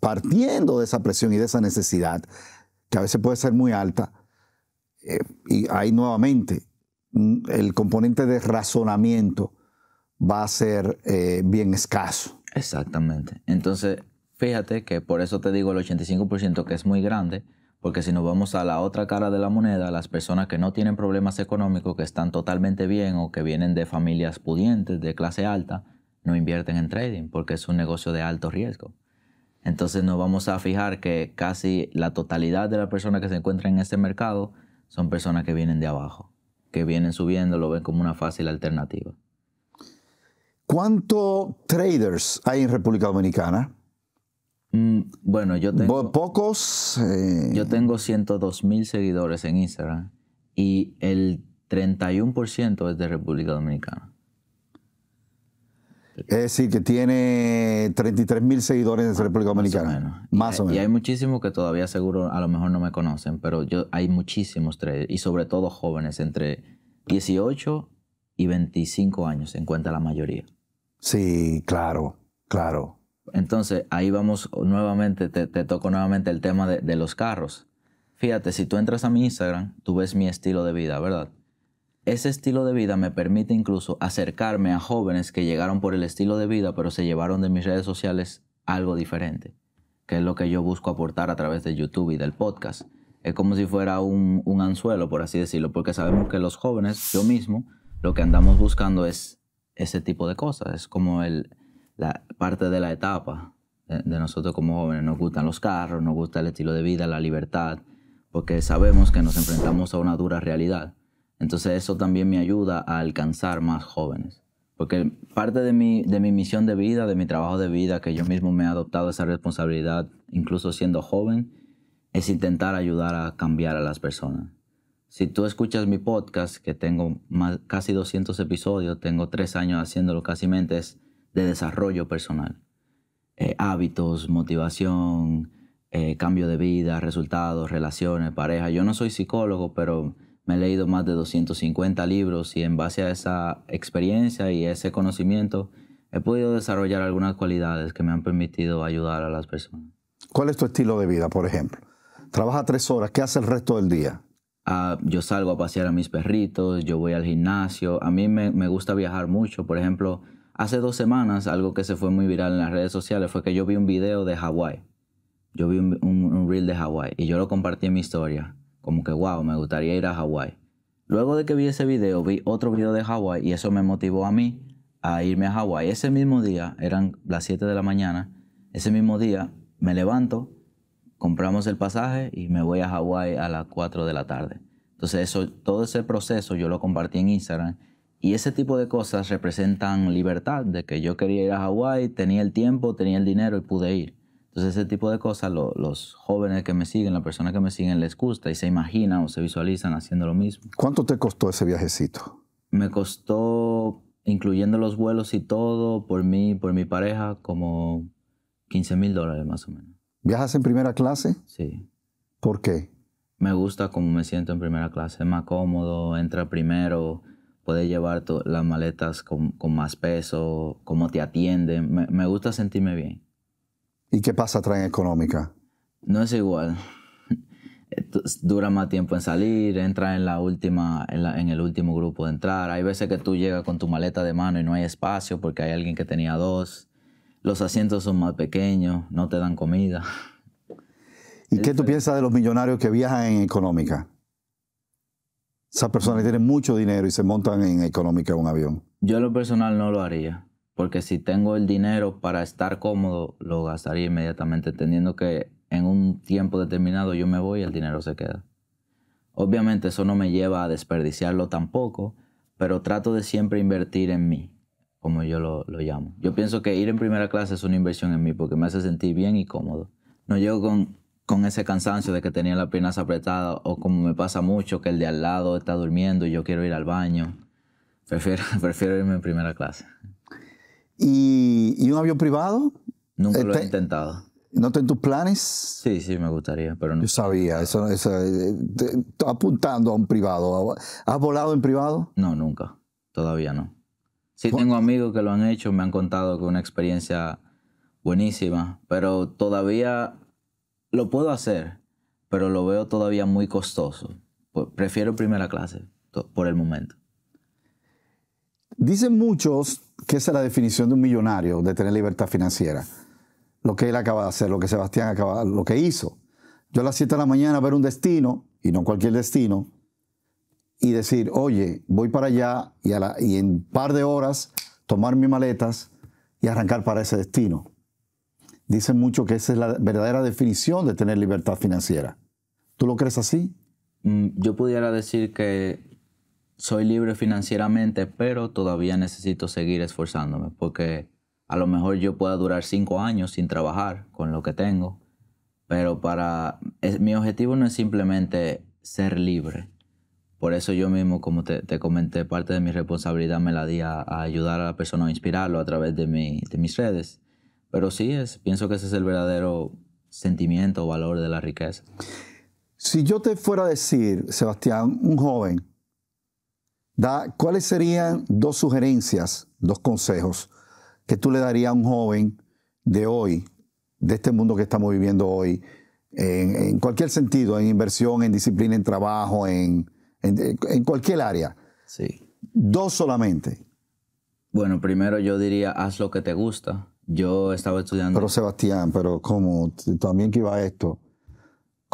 partiendo de esa presión y de esa necesidad, que a veces puede ser muy alta, eh, y ahí nuevamente mm, el componente de razonamiento va a ser eh, bien escaso. Exactamente. Entonces, fíjate que por eso te digo el 85% que es muy grande, porque si nos vamos a la otra cara de la moneda, las personas que no tienen problemas económicos, que están totalmente bien o que vienen de familias pudientes, de clase alta, no invierten en trading porque es un negocio de alto riesgo. Entonces nos vamos a fijar que casi la totalidad de las personas que se encuentran en este mercado son personas que vienen de abajo, que vienen subiendo, lo ven como una fácil alternativa. ¿Cuántos traders hay en República Dominicana? Mm, bueno, yo tengo... Pocos... Eh, yo tengo 102 mil seguidores en Instagram y el 31% es de República Dominicana. Es decir, que tiene 33 mil seguidores en la República Dominicana. Más o menos. Eh, y, hay muchísimos que todavía seguro a lo mejor no me conocen, pero yo hay muchísimos y sobre todo jóvenes entre 18 y 25 años, se encuentra la mayoría. Sí, claro, claro. Entonces, ahí vamos nuevamente, te, toco nuevamente el tema de los carros. Fíjate, si tú entras a mi Instagram, tú ves mi estilo de vida, ¿verdad? Ese estilo de vida me permite incluso acercarme a jóvenes que llegaron por el estilo de vida, pero se llevaron de mis redes sociales algo diferente, que es lo que yo busco aportar a través de YouTube y del podcast. Es como si fuera un, anzuelo, por así decirlo, porque sabemos que los jóvenes, yo mismo, lo que andamos buscando es ese tipo de cosas. Es como el, la parte de la etapa de, de, nosotros como jóvenes. Nos gustan los carros, nos gusta el estilo de vida, la libertad, porque sabemos que nos enfrentamos a una dura realidad. Entonces eso también me ayuda a alcanzar más jóvenes. Porque parte de mi, misión de vida, de mi trabajo de vida, que yo mismo me he adoptado esa responsabilidad, incluso siendo joven, es intentar ayudar a cambiar a las personas. Si tú escuchas mi podcast, que tengo casi 200 episodios, tengo tres años haciéndolo casi mente, es de desarrollo personal. Eh, hábitos, motivación, eh, cambio de vida, resultados, relaciones, pareja. Yo no soy psicólogo, pero me he leído más de 250 libros y en base a esa experiencia y ese conocimiento he podido desarrollar algunas cualidades que me han permitido ayudar a las personas. ¿Cuál es tu estilo de vida, por ejemplo? Trabaja tres horas, ¿qué hace el resto del día? Ah, yo salgo a pasear a mis perritos, yo voy al gimnasio, a mí me, gusta viajar mucho, por ejemplo, hace dos semanas algo que se fue muy viral en las redes sociales fue que yo vi un video de Hawái, yo vi un, un reel de Hawái y yo lo compartí en mi historia como que wow, me gustaría ir a Hawái. Luego de que vi ese video, vi otro video de Hawái y eso me motivó a mí a irme a Hawái. Ese mismo día, eran las 7 de la mañana, ese mismo día me levanto, compramos el pasaje y me voy a Hawái a las 4 de la tarde. Entonces eso, todo ese proceso yo lo compartí en Instagram y ese tipo de cosas representan libertad, de que yo quería ir a Hawái, tenía el tiempo, tenía el dinero y pude ir. Entonces ese tipo de cosas los jóvenes que me siguen, las personas que me siguen les gusta y se imaginan o se visualizan haciendo lo mismo. ¿Cuánto te costó ese viajecito? Me costó, incluyendo los vuelos y todo, por mí, por mi pareja, como 15 mil dólares más o menos. ¿Viajas en primera clase? Sí. ¿Por qué? Me gusta cómo me siento en primera clase, es más cómodo, entra primero, puedes llevar las maletas con, más peso, cómo te atienden, me gusta sentirme bien. ¿Y qué pasa atrás en económica? No es igual. Dura más tiempo en salir, entra en, la última, en, el último grupo de entrar. Hay veces que tú llegas con tu maleta de mano y no hay espacio porque hay alguien que tenía dos. Los asientos son más pequeños, no te dan comida. ¿Y qué tú piensas de los millonarios que viajan en económica? Esas personas tienen mucho dinero y se montan en económica en un avión. Yo en lo personal no lo haría porque si tengo el dinero para estar cómodo, lo gastaría inmediatamente, entendiendo que en un tiempo determinado yo me voy y el dinero se queda. Obviamente eso no me lleva a desperdiciarlo tampoco, pero trato de siempre invertir en mí, como yo lo, llamo. Yo pienso que ir en primera clase es una inversión en mí porque me hace sentir bien y cómodo. No llego con, ese cansancio de que tenía las piernas apretadas o como me pasa mucho que el de al lado está durmiendo y yo quiero ir al baño. Prefiero, prefiero irme en primera clase. ¿Y, un avión privado? Nunca lo he intentado. ¿No está en tus planes? Sí, sí, me gustaría, pero no. Yo sabía, eso, eso eh, apuntando a un privado. ¿Has volado en privado? No, nunca, todavía no. Sí, tengo amigos que lo han hecho, me han contado que una experiencia buenísima, pero todavía lo puedo hacer, pero lo veo todavía muy costoso. Prefiero primera clase por el momento. Dicen muchos que esa es la definición de un millonario, de tener libertad financiera. Lo que él acaba de hacer, lo que Sebastián acaba, lo que hizo. Yo a las 7 de la mañana ver un destino, y no cualquier destino, y decir, oye, voy para allá y, a en un par de horas tomar mis maletas y arrancar para ese destino. Dicen mucho que esa es la verdadera definición de tener libertad financiera. ¿Tú lo crees así? Mm, yo pudiera decir que soy libre financieramente, pero todavía necesito seguir esforzándome porque a lo mejor yo pueda durar cinco años sin trabajar con lo que tengo, pero para mi objetivo no es simplemente ser libre. Por eso yo mismo, como te, comenté, parte de mi responsabilidad me la di a, ayudar a la persona a inspirarlo a través de, de mis redes. Pero sí, es, pienso que ese es el verdadero sentimiento o valor de la riqueza. Si yo te fuera a decir, Sebastián, un joven, Da, ¿Cuáles serían dos sugerencias, dos consejos que tú le darías a un joven de hoy, de este mundo que estamos viviendo hoy, en, cualquier sentido, en inversión, en disciplina, en trabajo, en, cualquier área? Sí. Dos solamente. Bueno, primero yo diría, haz lo que te gusta. Yo estaba estudiando. Pero Sebastián, pero como ¿También que iba esto?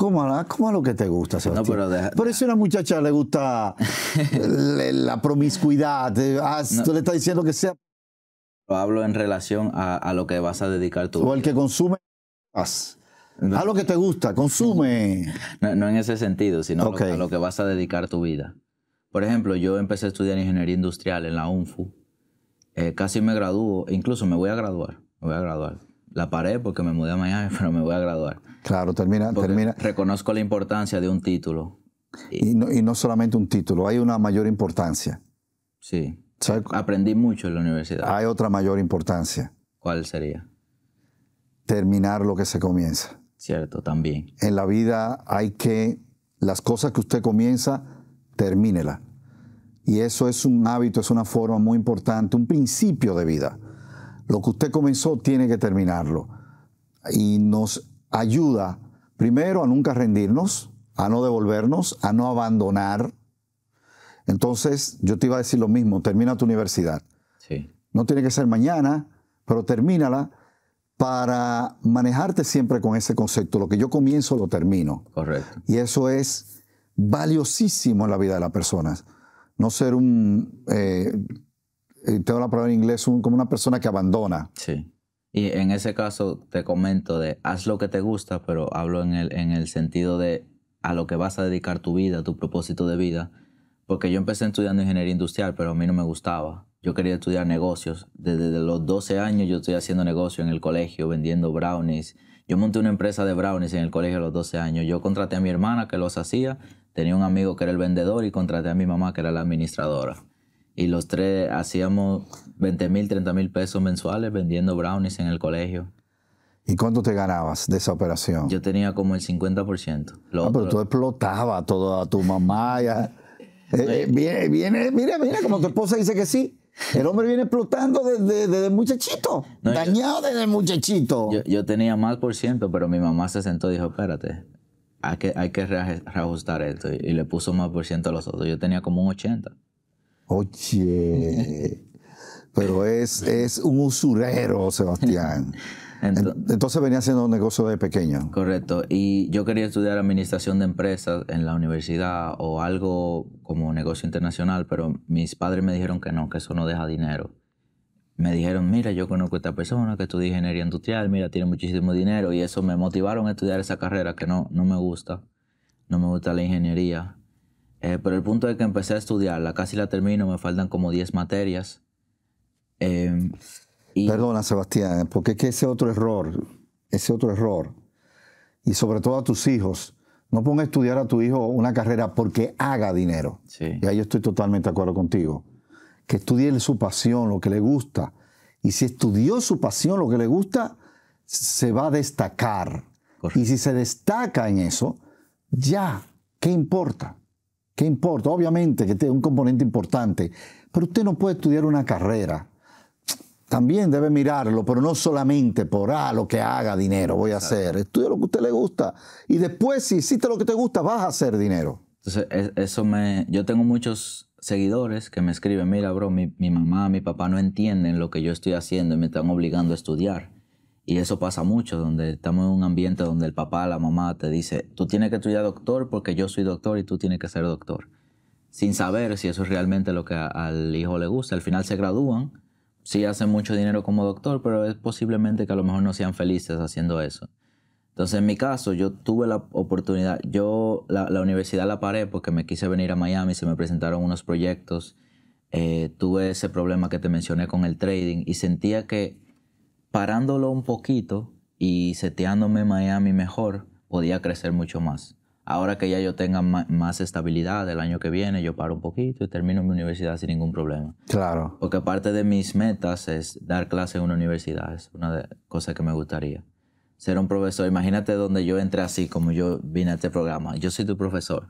¿Cómo a lo que te gusta, Sebastián. ¿Por pero, a una muchacha le gusta la promiscuidad, eh, ah, le estás diciendo que sea. Hablo en relación a, lo que vas a dedicar tu. vida. O el que consume. ¿A lo que te gusta, consume. No, en ese sentido, sino a lo que vas a dedicar tu vida. Por ejemplo, yo empecé a estudiar ingeniería industrial en la UNFU. Eh, casi me graduó, incluso me voy a graduar. Me voy a graduar. La paré porque me mudé a Miami, pero me voy a graduar. Claro, termina, termina. Reconozco la importancia de un título. Y no, solamente un título, hay una mayor importancia. Sí. Aprendí mucho en la universidad. Hay otra mayor importancia. ¿Cuál sería? Terminar lo que se comienza. Cierto, también. En la vida hay que, las cosas que usted comienza, termínela. Y eso es un hábito, es una forma muy importante, un principio de vida. Lo que usted comenzó tiene que terminarlo. Y nos ayuda primero a nunca rendirnos, a no devolvernos, a no abandonar. Entonces, yo te iba a decir lo mismo, termina tu universidad. No tiene que ser mañana, pero termínala para manejarte siempre con ese concepto. Lo que yo comienzo, lo termino. Correcto. Y eso es valiosísimo en la vida de las personas. No ser un, eh, eh, tengo la palabra en inglés, como una persona que abandona. Sí. Y en ese caso te comento de haz lo que te gusta, pero hablo en el, en el sentido de a lo que vas a dedicar tu vida, tu propósito de vida. Porque yo empecé estudiando ingeniería industrial, pero a mí no me gustaba. Yo quería estudiar negocios. Desde, desde los 12 años yo estoy haciendo negocio en el colegio, vendiendo brownies. Yo monté una empresa de brownies en el colegio a los 12 años. Yo contraté a mi hermana que los hacía. Tenía un amigo que era el vendedor y contraté a mi mamá que era la administradora y los tres hacíamos 20 mil, 30 mil pesos mensuales vendiendo brownies en el colegio. ¿Y cuánto te ganabas de esa operación? Yo tenía como el 50%. ah, pero tú explotabas toda tu mamá. Ya. Eh, eh, viene, mira, mira, como tu esposa dice que sí. El hombre viene explotando desde, muchachito, dañado desde muchachito. Yo, tenía más por ciento, pero mi mamá se sentó y dijo, espérate, hay que, hay que reajustar esto. Y, y le puso más por ciento a los otros. Yo tenía como un 80. Oye, pero es, un usurero, Sebastián. Entonces, venía haciendo un negocio de pequeño. Correcto. Y yo quería estudiar administración de empresas en la universidad o algo como negocio internacional, pero mis padres me dijeron que no, que eso no deja dinero. Me dijeron, mira, yo conozco a esta persona que estudia ingeniería industrial, mira, tiene muchísimo dinero y eso me motivaron a estudiar esa carrera que no, no me gusta. No me gusta la ingeniería. Eh, pero el punto es que empecé a estudiarla, casi la termino, me faltan como 10 materias. Em, Perdona, Sebastián, porque es que ese otro error, ese otro error, y sobre todo a tus hijos, no ponga a estudiar a tu hijo una carrera porque haga dinero. Sí. Y ahí yo estoy totalmente de acuerdo contigo. Que estudie su pasión, lo que le gusta. Y si estudió su pasión, lo que le gusta, se va a destacar. Y si se destaca en eso, ya, ¿qué importa? importa? Obviamente que tiene un componente importante, pero usted no puede estudiar una carrera. También debe mirarlo, pero no solamente por ah, lo que haga dinero voy a hacer. Estudia lo que a usted le gusta. Y después, si hiciste lo que te gusta, vas a hacer dinero. Entonces, eso me. Yo tengo muchos seguidores que me escriben: Mira, bro, mi mamá, mi papá no entienden lo que yo estoy haciendo y me están obligando a estudiar. Y eso pasa mucho, donde estamos en un ambiente donde el papá, la mamá te dice, tú tienes que estudiar doctor porque yo soy doctor y tú tienes que ser doctor. Sin saber si eso es realmente lo que al hijo le gusta. Al final se gradúan, sí hacen mucho dinero como doctor, pero es posiblemente que a lo mejor no sean felices haciendo eso. Entonces, en mi caso, yo tuve la oportunidad, yo la, la universidad la paré porque me quise venir a Miami, se me presentaron unos proyectos, eh, tuve ese problema que te mencioné con el trading y sentía que parándolo un poquito y seteándome Miami mejor, podía crecer mucho más. Ahora que ya yo tenga más estabilidad el año que viene, yo paro un poquito y termino mi universidad sin ningún problema. Claro. Porque parte de mis metas es dar clases en una universidad, es una cosas que me gustaría. Ser un profesor, imagínate donde yo entré así, como yo vine a este programa, yo soy tu profesor.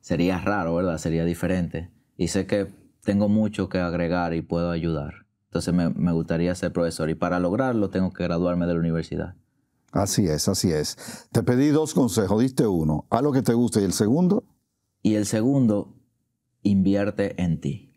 Sería raro, ¿verdad? Sería diferente. Y sé que tengo mucho que agregar y puedo ayudar. Entonces me, gustaría ser profesor y para lograrlo tengo que graduarme de la universidad. Así es, así es. Te pedí dos consejos, diste uno, haz lo que te guste y el segundo. Y el segundo, invierte en ti.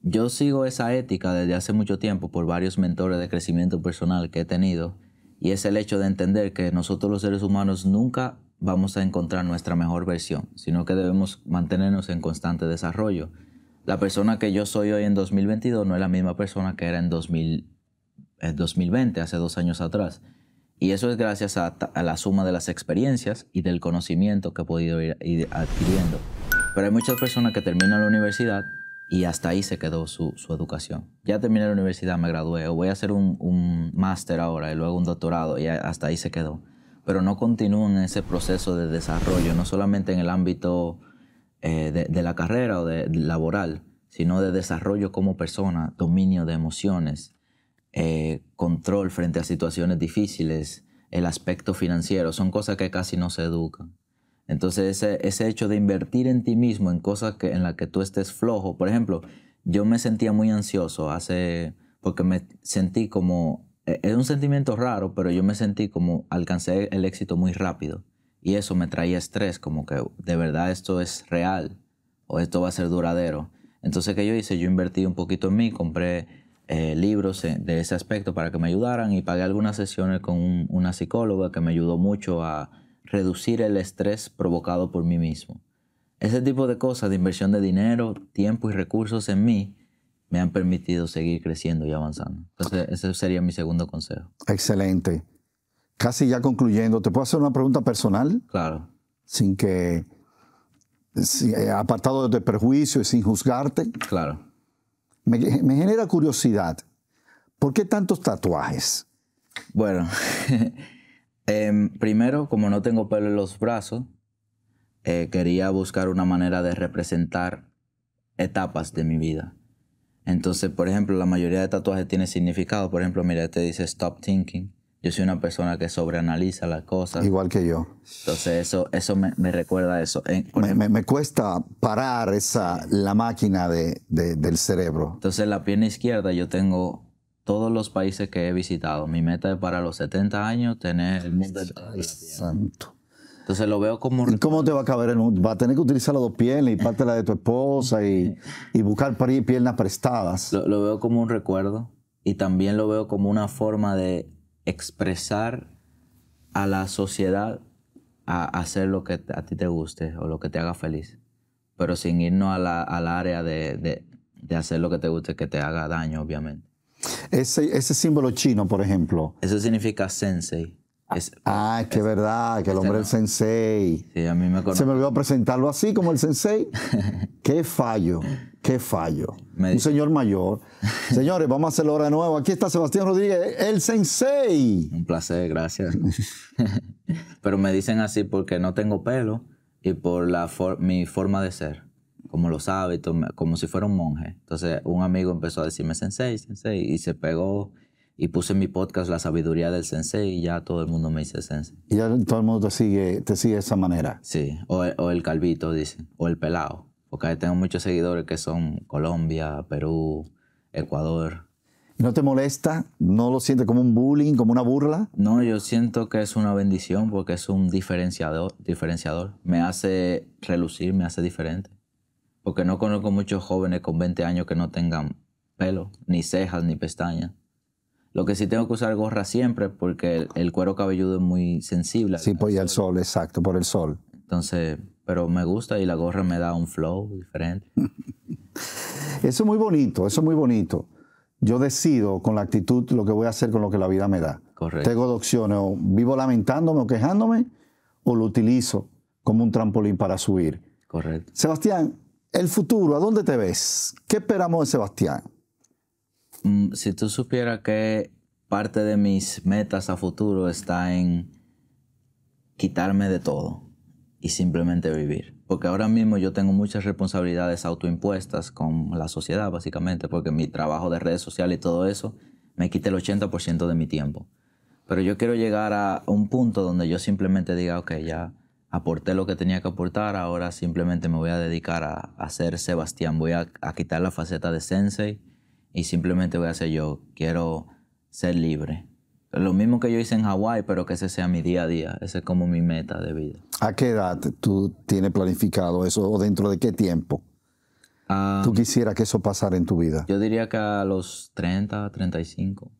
Yo sigo esa ética desde hace mucho tiempo por varios mentores de crecimiento personal que he tenido y es el hecho de entender que nosotros los seres humanos nunca vamos a encontrar nuestra mejor versión, sino que debemos mantenernos en constante desarrollo la persona que yo soy hoy en 2022 no es la misma persona que era en 2020, hace dos años atrás. Y eso es gracias a, la suma de las experiencias y del conocimiento que he podido ir, adquiriendo. Pero hay muchas personas que terminan la universidad y hasta ahí se quedó su, educación. Ya terminé la universidad, me gradué, o voy a hacer un, un máster ahora y luego un doctorado, y hasta ahí se quedó. Pero no continúan ese proceso de desarrollo, no solamente en el ámbito eh, de, la carrera o de, laboral, sino de desarrollo como persona, dominio de emociones, eh, control frente a situaciones difíciles, el aspecto financiero, son cosas que casi no se educan. Entonces ese, hecho de invertir en ti mismo, en cosas que, en las que tú estés flojo, por ejemplo, yo me sentía muy ansioso hace, porque me sentí como, eh, es un sentimiento raro, pero yo me sentí como alcancé el éxito muy rápido. Y eso me traía estrés, como que de verdad esto es real o esto va a ser duradero. Entonces, ¿qué yo hice? Yo invertí un poquito en mí, compré eh, libros eh, de ese aspecto para que me ayudaran y pagué algunas sesiones con una psicóloga que me ayudó mucho a reducir el estrés provocado por mí mismo. Ese tipo de cosas de inversión de dinero, tiempo y recursos en mí me han permitido seguir creciendo y avanzando. Entonces, ese sería mi segundo consejo. Excelente casi ya concluyendo, ¿te puedo hacer una pregunta personal? Claro. Sin que, eh, apartado de perjuicio y sin juzgarte. Claro. Me, genera curiosidad. ¿Por qué tantos tatuajes? Bueno, em, primero, como no tengo pelo en los brazos, eh, quería buscar una manera de representar etapas de mi vida. Entonces, por ejemplo, la mayoría de tatuajes tiene significado. Por ejemplo, mira, te este dice stop thinking yo soy una persona que sobreanaliza las cosas. Igual que yo. Entonces eso, eso me, recuerda eso. me, cuesta parar esa, la máquina del cerebro. Entonces la pierna izquierda yo tengo todos los países que he visitado. Mi meta es para los 70 años tener el mundo Entonces lo veo como... ¿Y ¿Cómo te va a caber el mundo? Va a tener que utilizar las dos piernas y parte la de tu esposa y, y buscar piernas prestadas. lo veo como un recuerdo y también lo veo como una forma de expresar a la sociedad a hacer lo que a ti te guste o lo que te haga feliz, pero sin irnos al área de, de, de, hacer lo que te guste que te haga daño, obviamente. Ese, ese símbolo chino, por ejemplo. Eso significa sensei ah, es que verdad, que el hombre es el sensei. Sí, a mí me Se me olvidó presentarlo así como el sensei. qué fallo, qué fallo. Un señor mayor. Señores, vamos a hacerlo de nuevo. Aquí está Sebastián Rodríguez, el sensei. Un placer, gracias. Pero me dicen así porque no tengo pelo y por la mi forma de ser, como los hábitos, como si fuera un monje. Entonces un amigo empezó a decirme sensei, sensei, y se pegó y puse en mi podcast La sabiduría del sensei y ya todo el mundo me dice sensei. Y ya todo el mundo te sigue, te sigue de esa manera. Sí, o, o el calvito, dicen, o el pelado. Porque tengo muchos seguidores que son Colombia, Perú, Ecuador. ¿No te molesta? ¿No lo sientes como un bullying, como una burla? No, yo siento que es una bendición porque es un diferenciador. diferenciador. Me hace relucir, me hace diferente. Porque no conozco muchos jóvenes con 20 años que no tengan pelo, ni cejas, ni pestañas. Lo que sí tengo que usar gorra siempre porque el, cuero cabelludo es muy sensible. Sí, por pues, el sol, exacto, por el sol. Entonces, pero me gusta y la gorra me da un flow diferente. eso es muy bonito, eso es muy bonito. Yo decido con la actitud lo que voy a hacer con lo que la vida me da. Correcto. Tengo dos opciones, o vivo lamentándome o quejándome, o lo utilizo como un trampolín para subir. Correcto. Sebastián, el futuro, ¿a dónde te ves? ¿Qué esperamos de Sebastián? Mm, si tú supieras que parte de mis metas a futuro está en quitarme de todo y simplemente vivir. Porque ahora mismo yo tengo muchas responsabilidades autoimpuestas con la sociedad, básicamente, porque mi trabajo de redes sociales y todo eso me quita el 80% de mi tiempo. Pero yo quiero llegar a un punto donde yo simplemente diga, ok, ya aporté lo que tenía que aportar, ahora simplemente me voy a dedicar a, hacer ser Sebastián, voy a quitar la faceta de sensei y simplemente voy a hacer yo, quiero ser libre. Lo mismo que yo hice en Hawái, pero que ese sea mi día a día, ese es como mi meta de vida. ¿A qué edad tú tienes planificado eso o dentro de qué tiempo? Ah, ¿Tú quisieras que eso pasara en tu vida? Yo diría que a los 30, 35,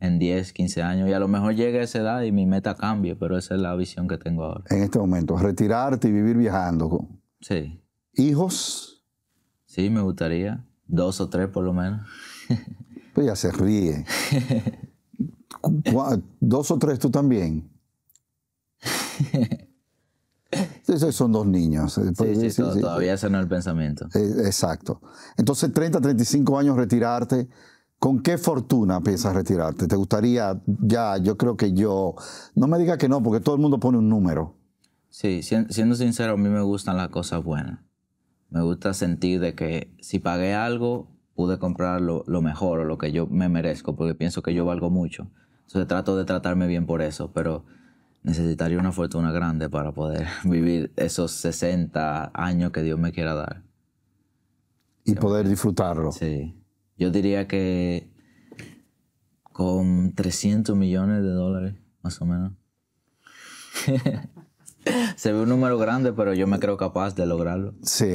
en 10, 15 años, y a lo mejor llegue a esa edad y mi meta cambie, pero esa es la visión que tengo ahora. En este momento, retirarte y vivir viajando. Sí. ¿Hijos? Sí, me gustaría. Dos o tres por lo menos. Pues ya se ríe. ¿Dos o tres tú también? Entonces son dos niños. Sí, pues, sí, todavía ese no el pensamiento. Eh, exacto. Entonces, 30, 35 años retirarte. ¿Con qué fortuna piensas retirarte? ¿Te gustaría ya? Yo creo que yo... No me digas que no, porque todo el mundo pone un número. Sí, siendo sincero, a mí me gustan las cosas buenas me gusta sentir de que si pagué algo, pude comprar lo, mejor o lo que yo me merezco, porque pienso que yo valgo mucho. Entonces trato de tratarme bien por eso, pero necesitaría una fortuna grande para poder vivir esos 60 años que Dios me quiera dar. Y poder disfrutarlo. Sí. Yo diría que con 300 millones de dólares, más o menos. Se ve un número grande, pero yo me creo capaz de lograrlo. Sí.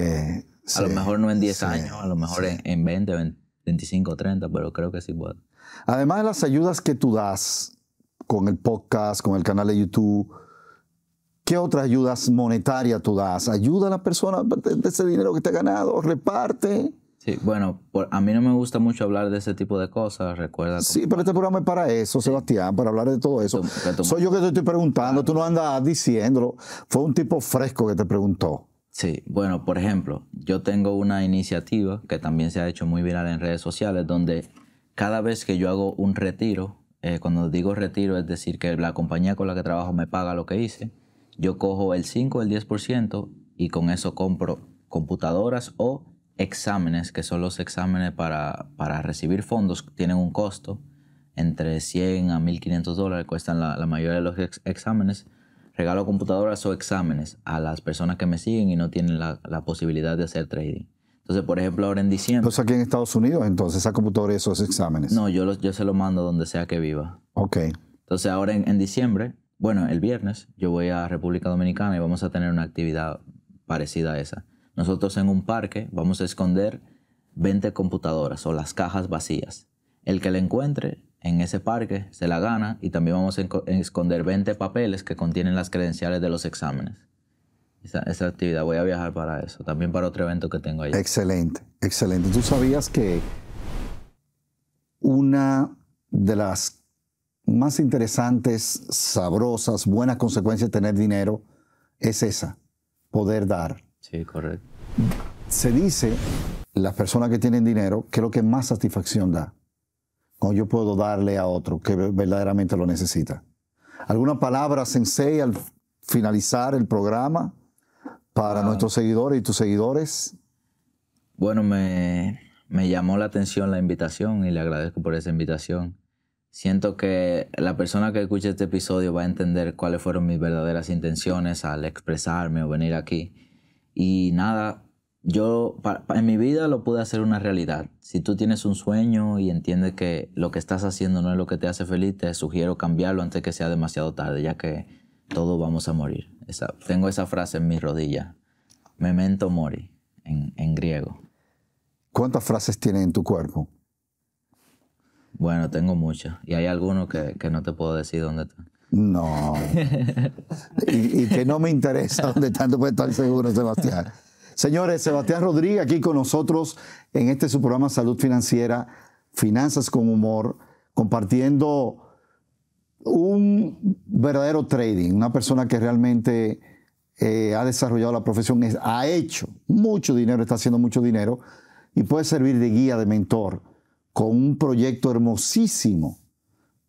a lo mejor no en 10 años, a lo mejor en, 20, 25, 30, pero creo que sí puedo. Además de las ayudas que tú das con el podcast, con el canal de YouTube, ¿qué otras ayudas monetarias tú das? Ayuda a la persona de ese dinero que te ha ganado, reparte. Sí, bueno, por, a mí no me gusta mucho hablar de ese tipo de cosas, recuerda. Sí, pero este programa es para eso, Sebastián, para hablar de todo eso. Soy yo que te estoy preguntando, tú no andas diciéndolo. Fue un tipo fresco que te preguntó. Sí, bueno, por ejemplo, yo tengo una iniciativa que también se ha hecho muy viral en redes sociales, donde cada vez que yo hago un retiro, eh, cuando digo retiro, es decir, que la compañía con la que trabajo me paga lo que hice, yo cojo el 5 o el 10% y con eso compro computadoras o exámenes, que son los exámenes para, para recibir fondos, tienen un costo entre 100 a 1.500 dólares, cuestan la, mayoría de los exámenes. Regalo computadoras o exámenes a las personas que me siguen y no tienen la, posibilidad de hacer trading. Entonces, por ejemplo, ahora en diciembre. Entonces, aquí en Estados Unidos, entonces, esa computadora y esos exámenes. No, yo, yo se lo mando donde sea que viva. Ok. Entonces, ahora en, diciembre, bueno, el viernes, yo voy a República Dominicana y vamos a tener una actividad parecida a esa. Nosotros en un parque vamos a esconder 20 computadoras o las cajas vacías. El que la encuentre en ese parque se la gana y también vamos a esconder 20 papeles que contienen las credenciales de los exámenes. Esa, actividad, voy a viajar para eso, también para otro evento que tengo ahí. Excelente, excelente. ¿Tú sabías que una de las más interesantes, sabrosas, buenas consecuencias de tener dinero es esa, poder dar? Sí, correcto. Se dice, las personas que tienen dinero, que lo que más satisfacción da. Cuando yo puedo darle a otro que verdaderamente lo necesita. ¿Alguna palabra, Sensei, al finalizar el programa para ah. nuestros seguidores y tus seguidores? Bueno, me, me llamó la atención la invitación y le agradezco por esa invitación. Siento que la persona que escuche este episodio va a entender cuáles fueron mis verdaderas intenciones al expresarme o venir aquí y nada, yo en mi vida lo pude hacer una realidad. Si tú tienes un sueño y entiendes que lo que estás haciendo no es lo que te hace feliz, te sugiero cambiarlo antes que sea demasiado tarde, ya que todos vamos a morir. tengo esa frase en mi rodilla. Memento mori, en, griego. ¿Cuántas frases tienes en tu cuerpo? Bueno, tengo muchas. Y hay algunos que, que no te puedo decir dónde están. No. Y, que no me interesa De tanto puede estar seguro, Sebastián. Señores, Sebastián Rodríguez aquí con nosotros en este su programa Salud Financiera, Finanzas con Humor, compartiendo un verdadero trading, una persona que realmente eh, ha desarrollado la profesión, ha hecho mucho dinero, está haciendo mucho dinero y puede servir de guía, de mentor, con un proyecto hermosísimo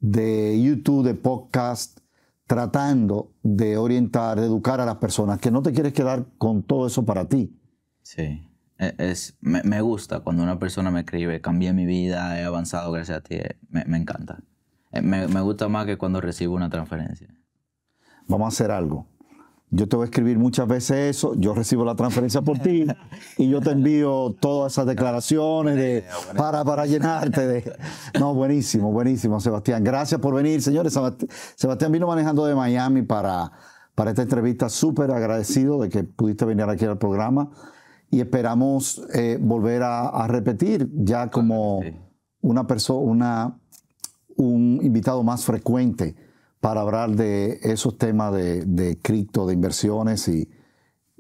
de YouTube, de podcast, tratando de orientar, de educar a las personas, que no te quieres quedar con todo eso para ti. Sí, e, es, me, gusta cuando una persona me escribe, cambié mi vida, he avanzado gracias a ti, eh, me, encanta. Eh, me gusta más que cuando recibo una transferencia. Vamos a hacer algo yo te voy a escribir muchas veces eso, yo recibo la transferencia por ti y yo te envío todas esas declaraciones de, para, llenarte No, buenísimo, buenísimo, Sebastián. Gracias por venir, señores. Sebastián vino manejando de Miami para, para esta entrevista. Súper agradecido de que pudiste venir aquí al programa y esperamos eh, volver a, repetir ya como una persona, un invitado más frecuente para hablar de esos temas de, cripto, de inversiones y,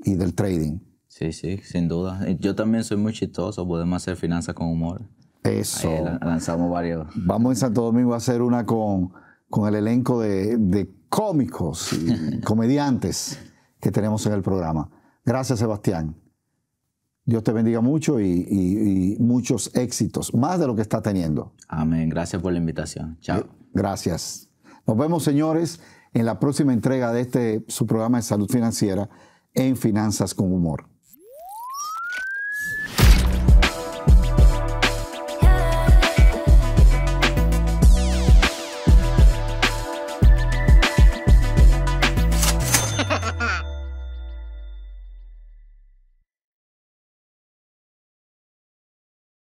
del trading. Sí, sí, sin duda. Yo también soy muy chistoso, podemos hacer finanzas con humor. Eso. lanzamos varios. Vamos en Santo Domingo a hacer una con, con el elenco de, cómicos y comediantes que tenemos en el programa. Gracias, Sebastián. Dios te bendiga mucho y, y, muchos éxitos, más de lo que está teniendo. Amén. Gracias por la invitación. Chao. Eh, gracias. Nos vemos, señores, en la próxima entrega de este su programa de salud financiera en Finanzas con Humor.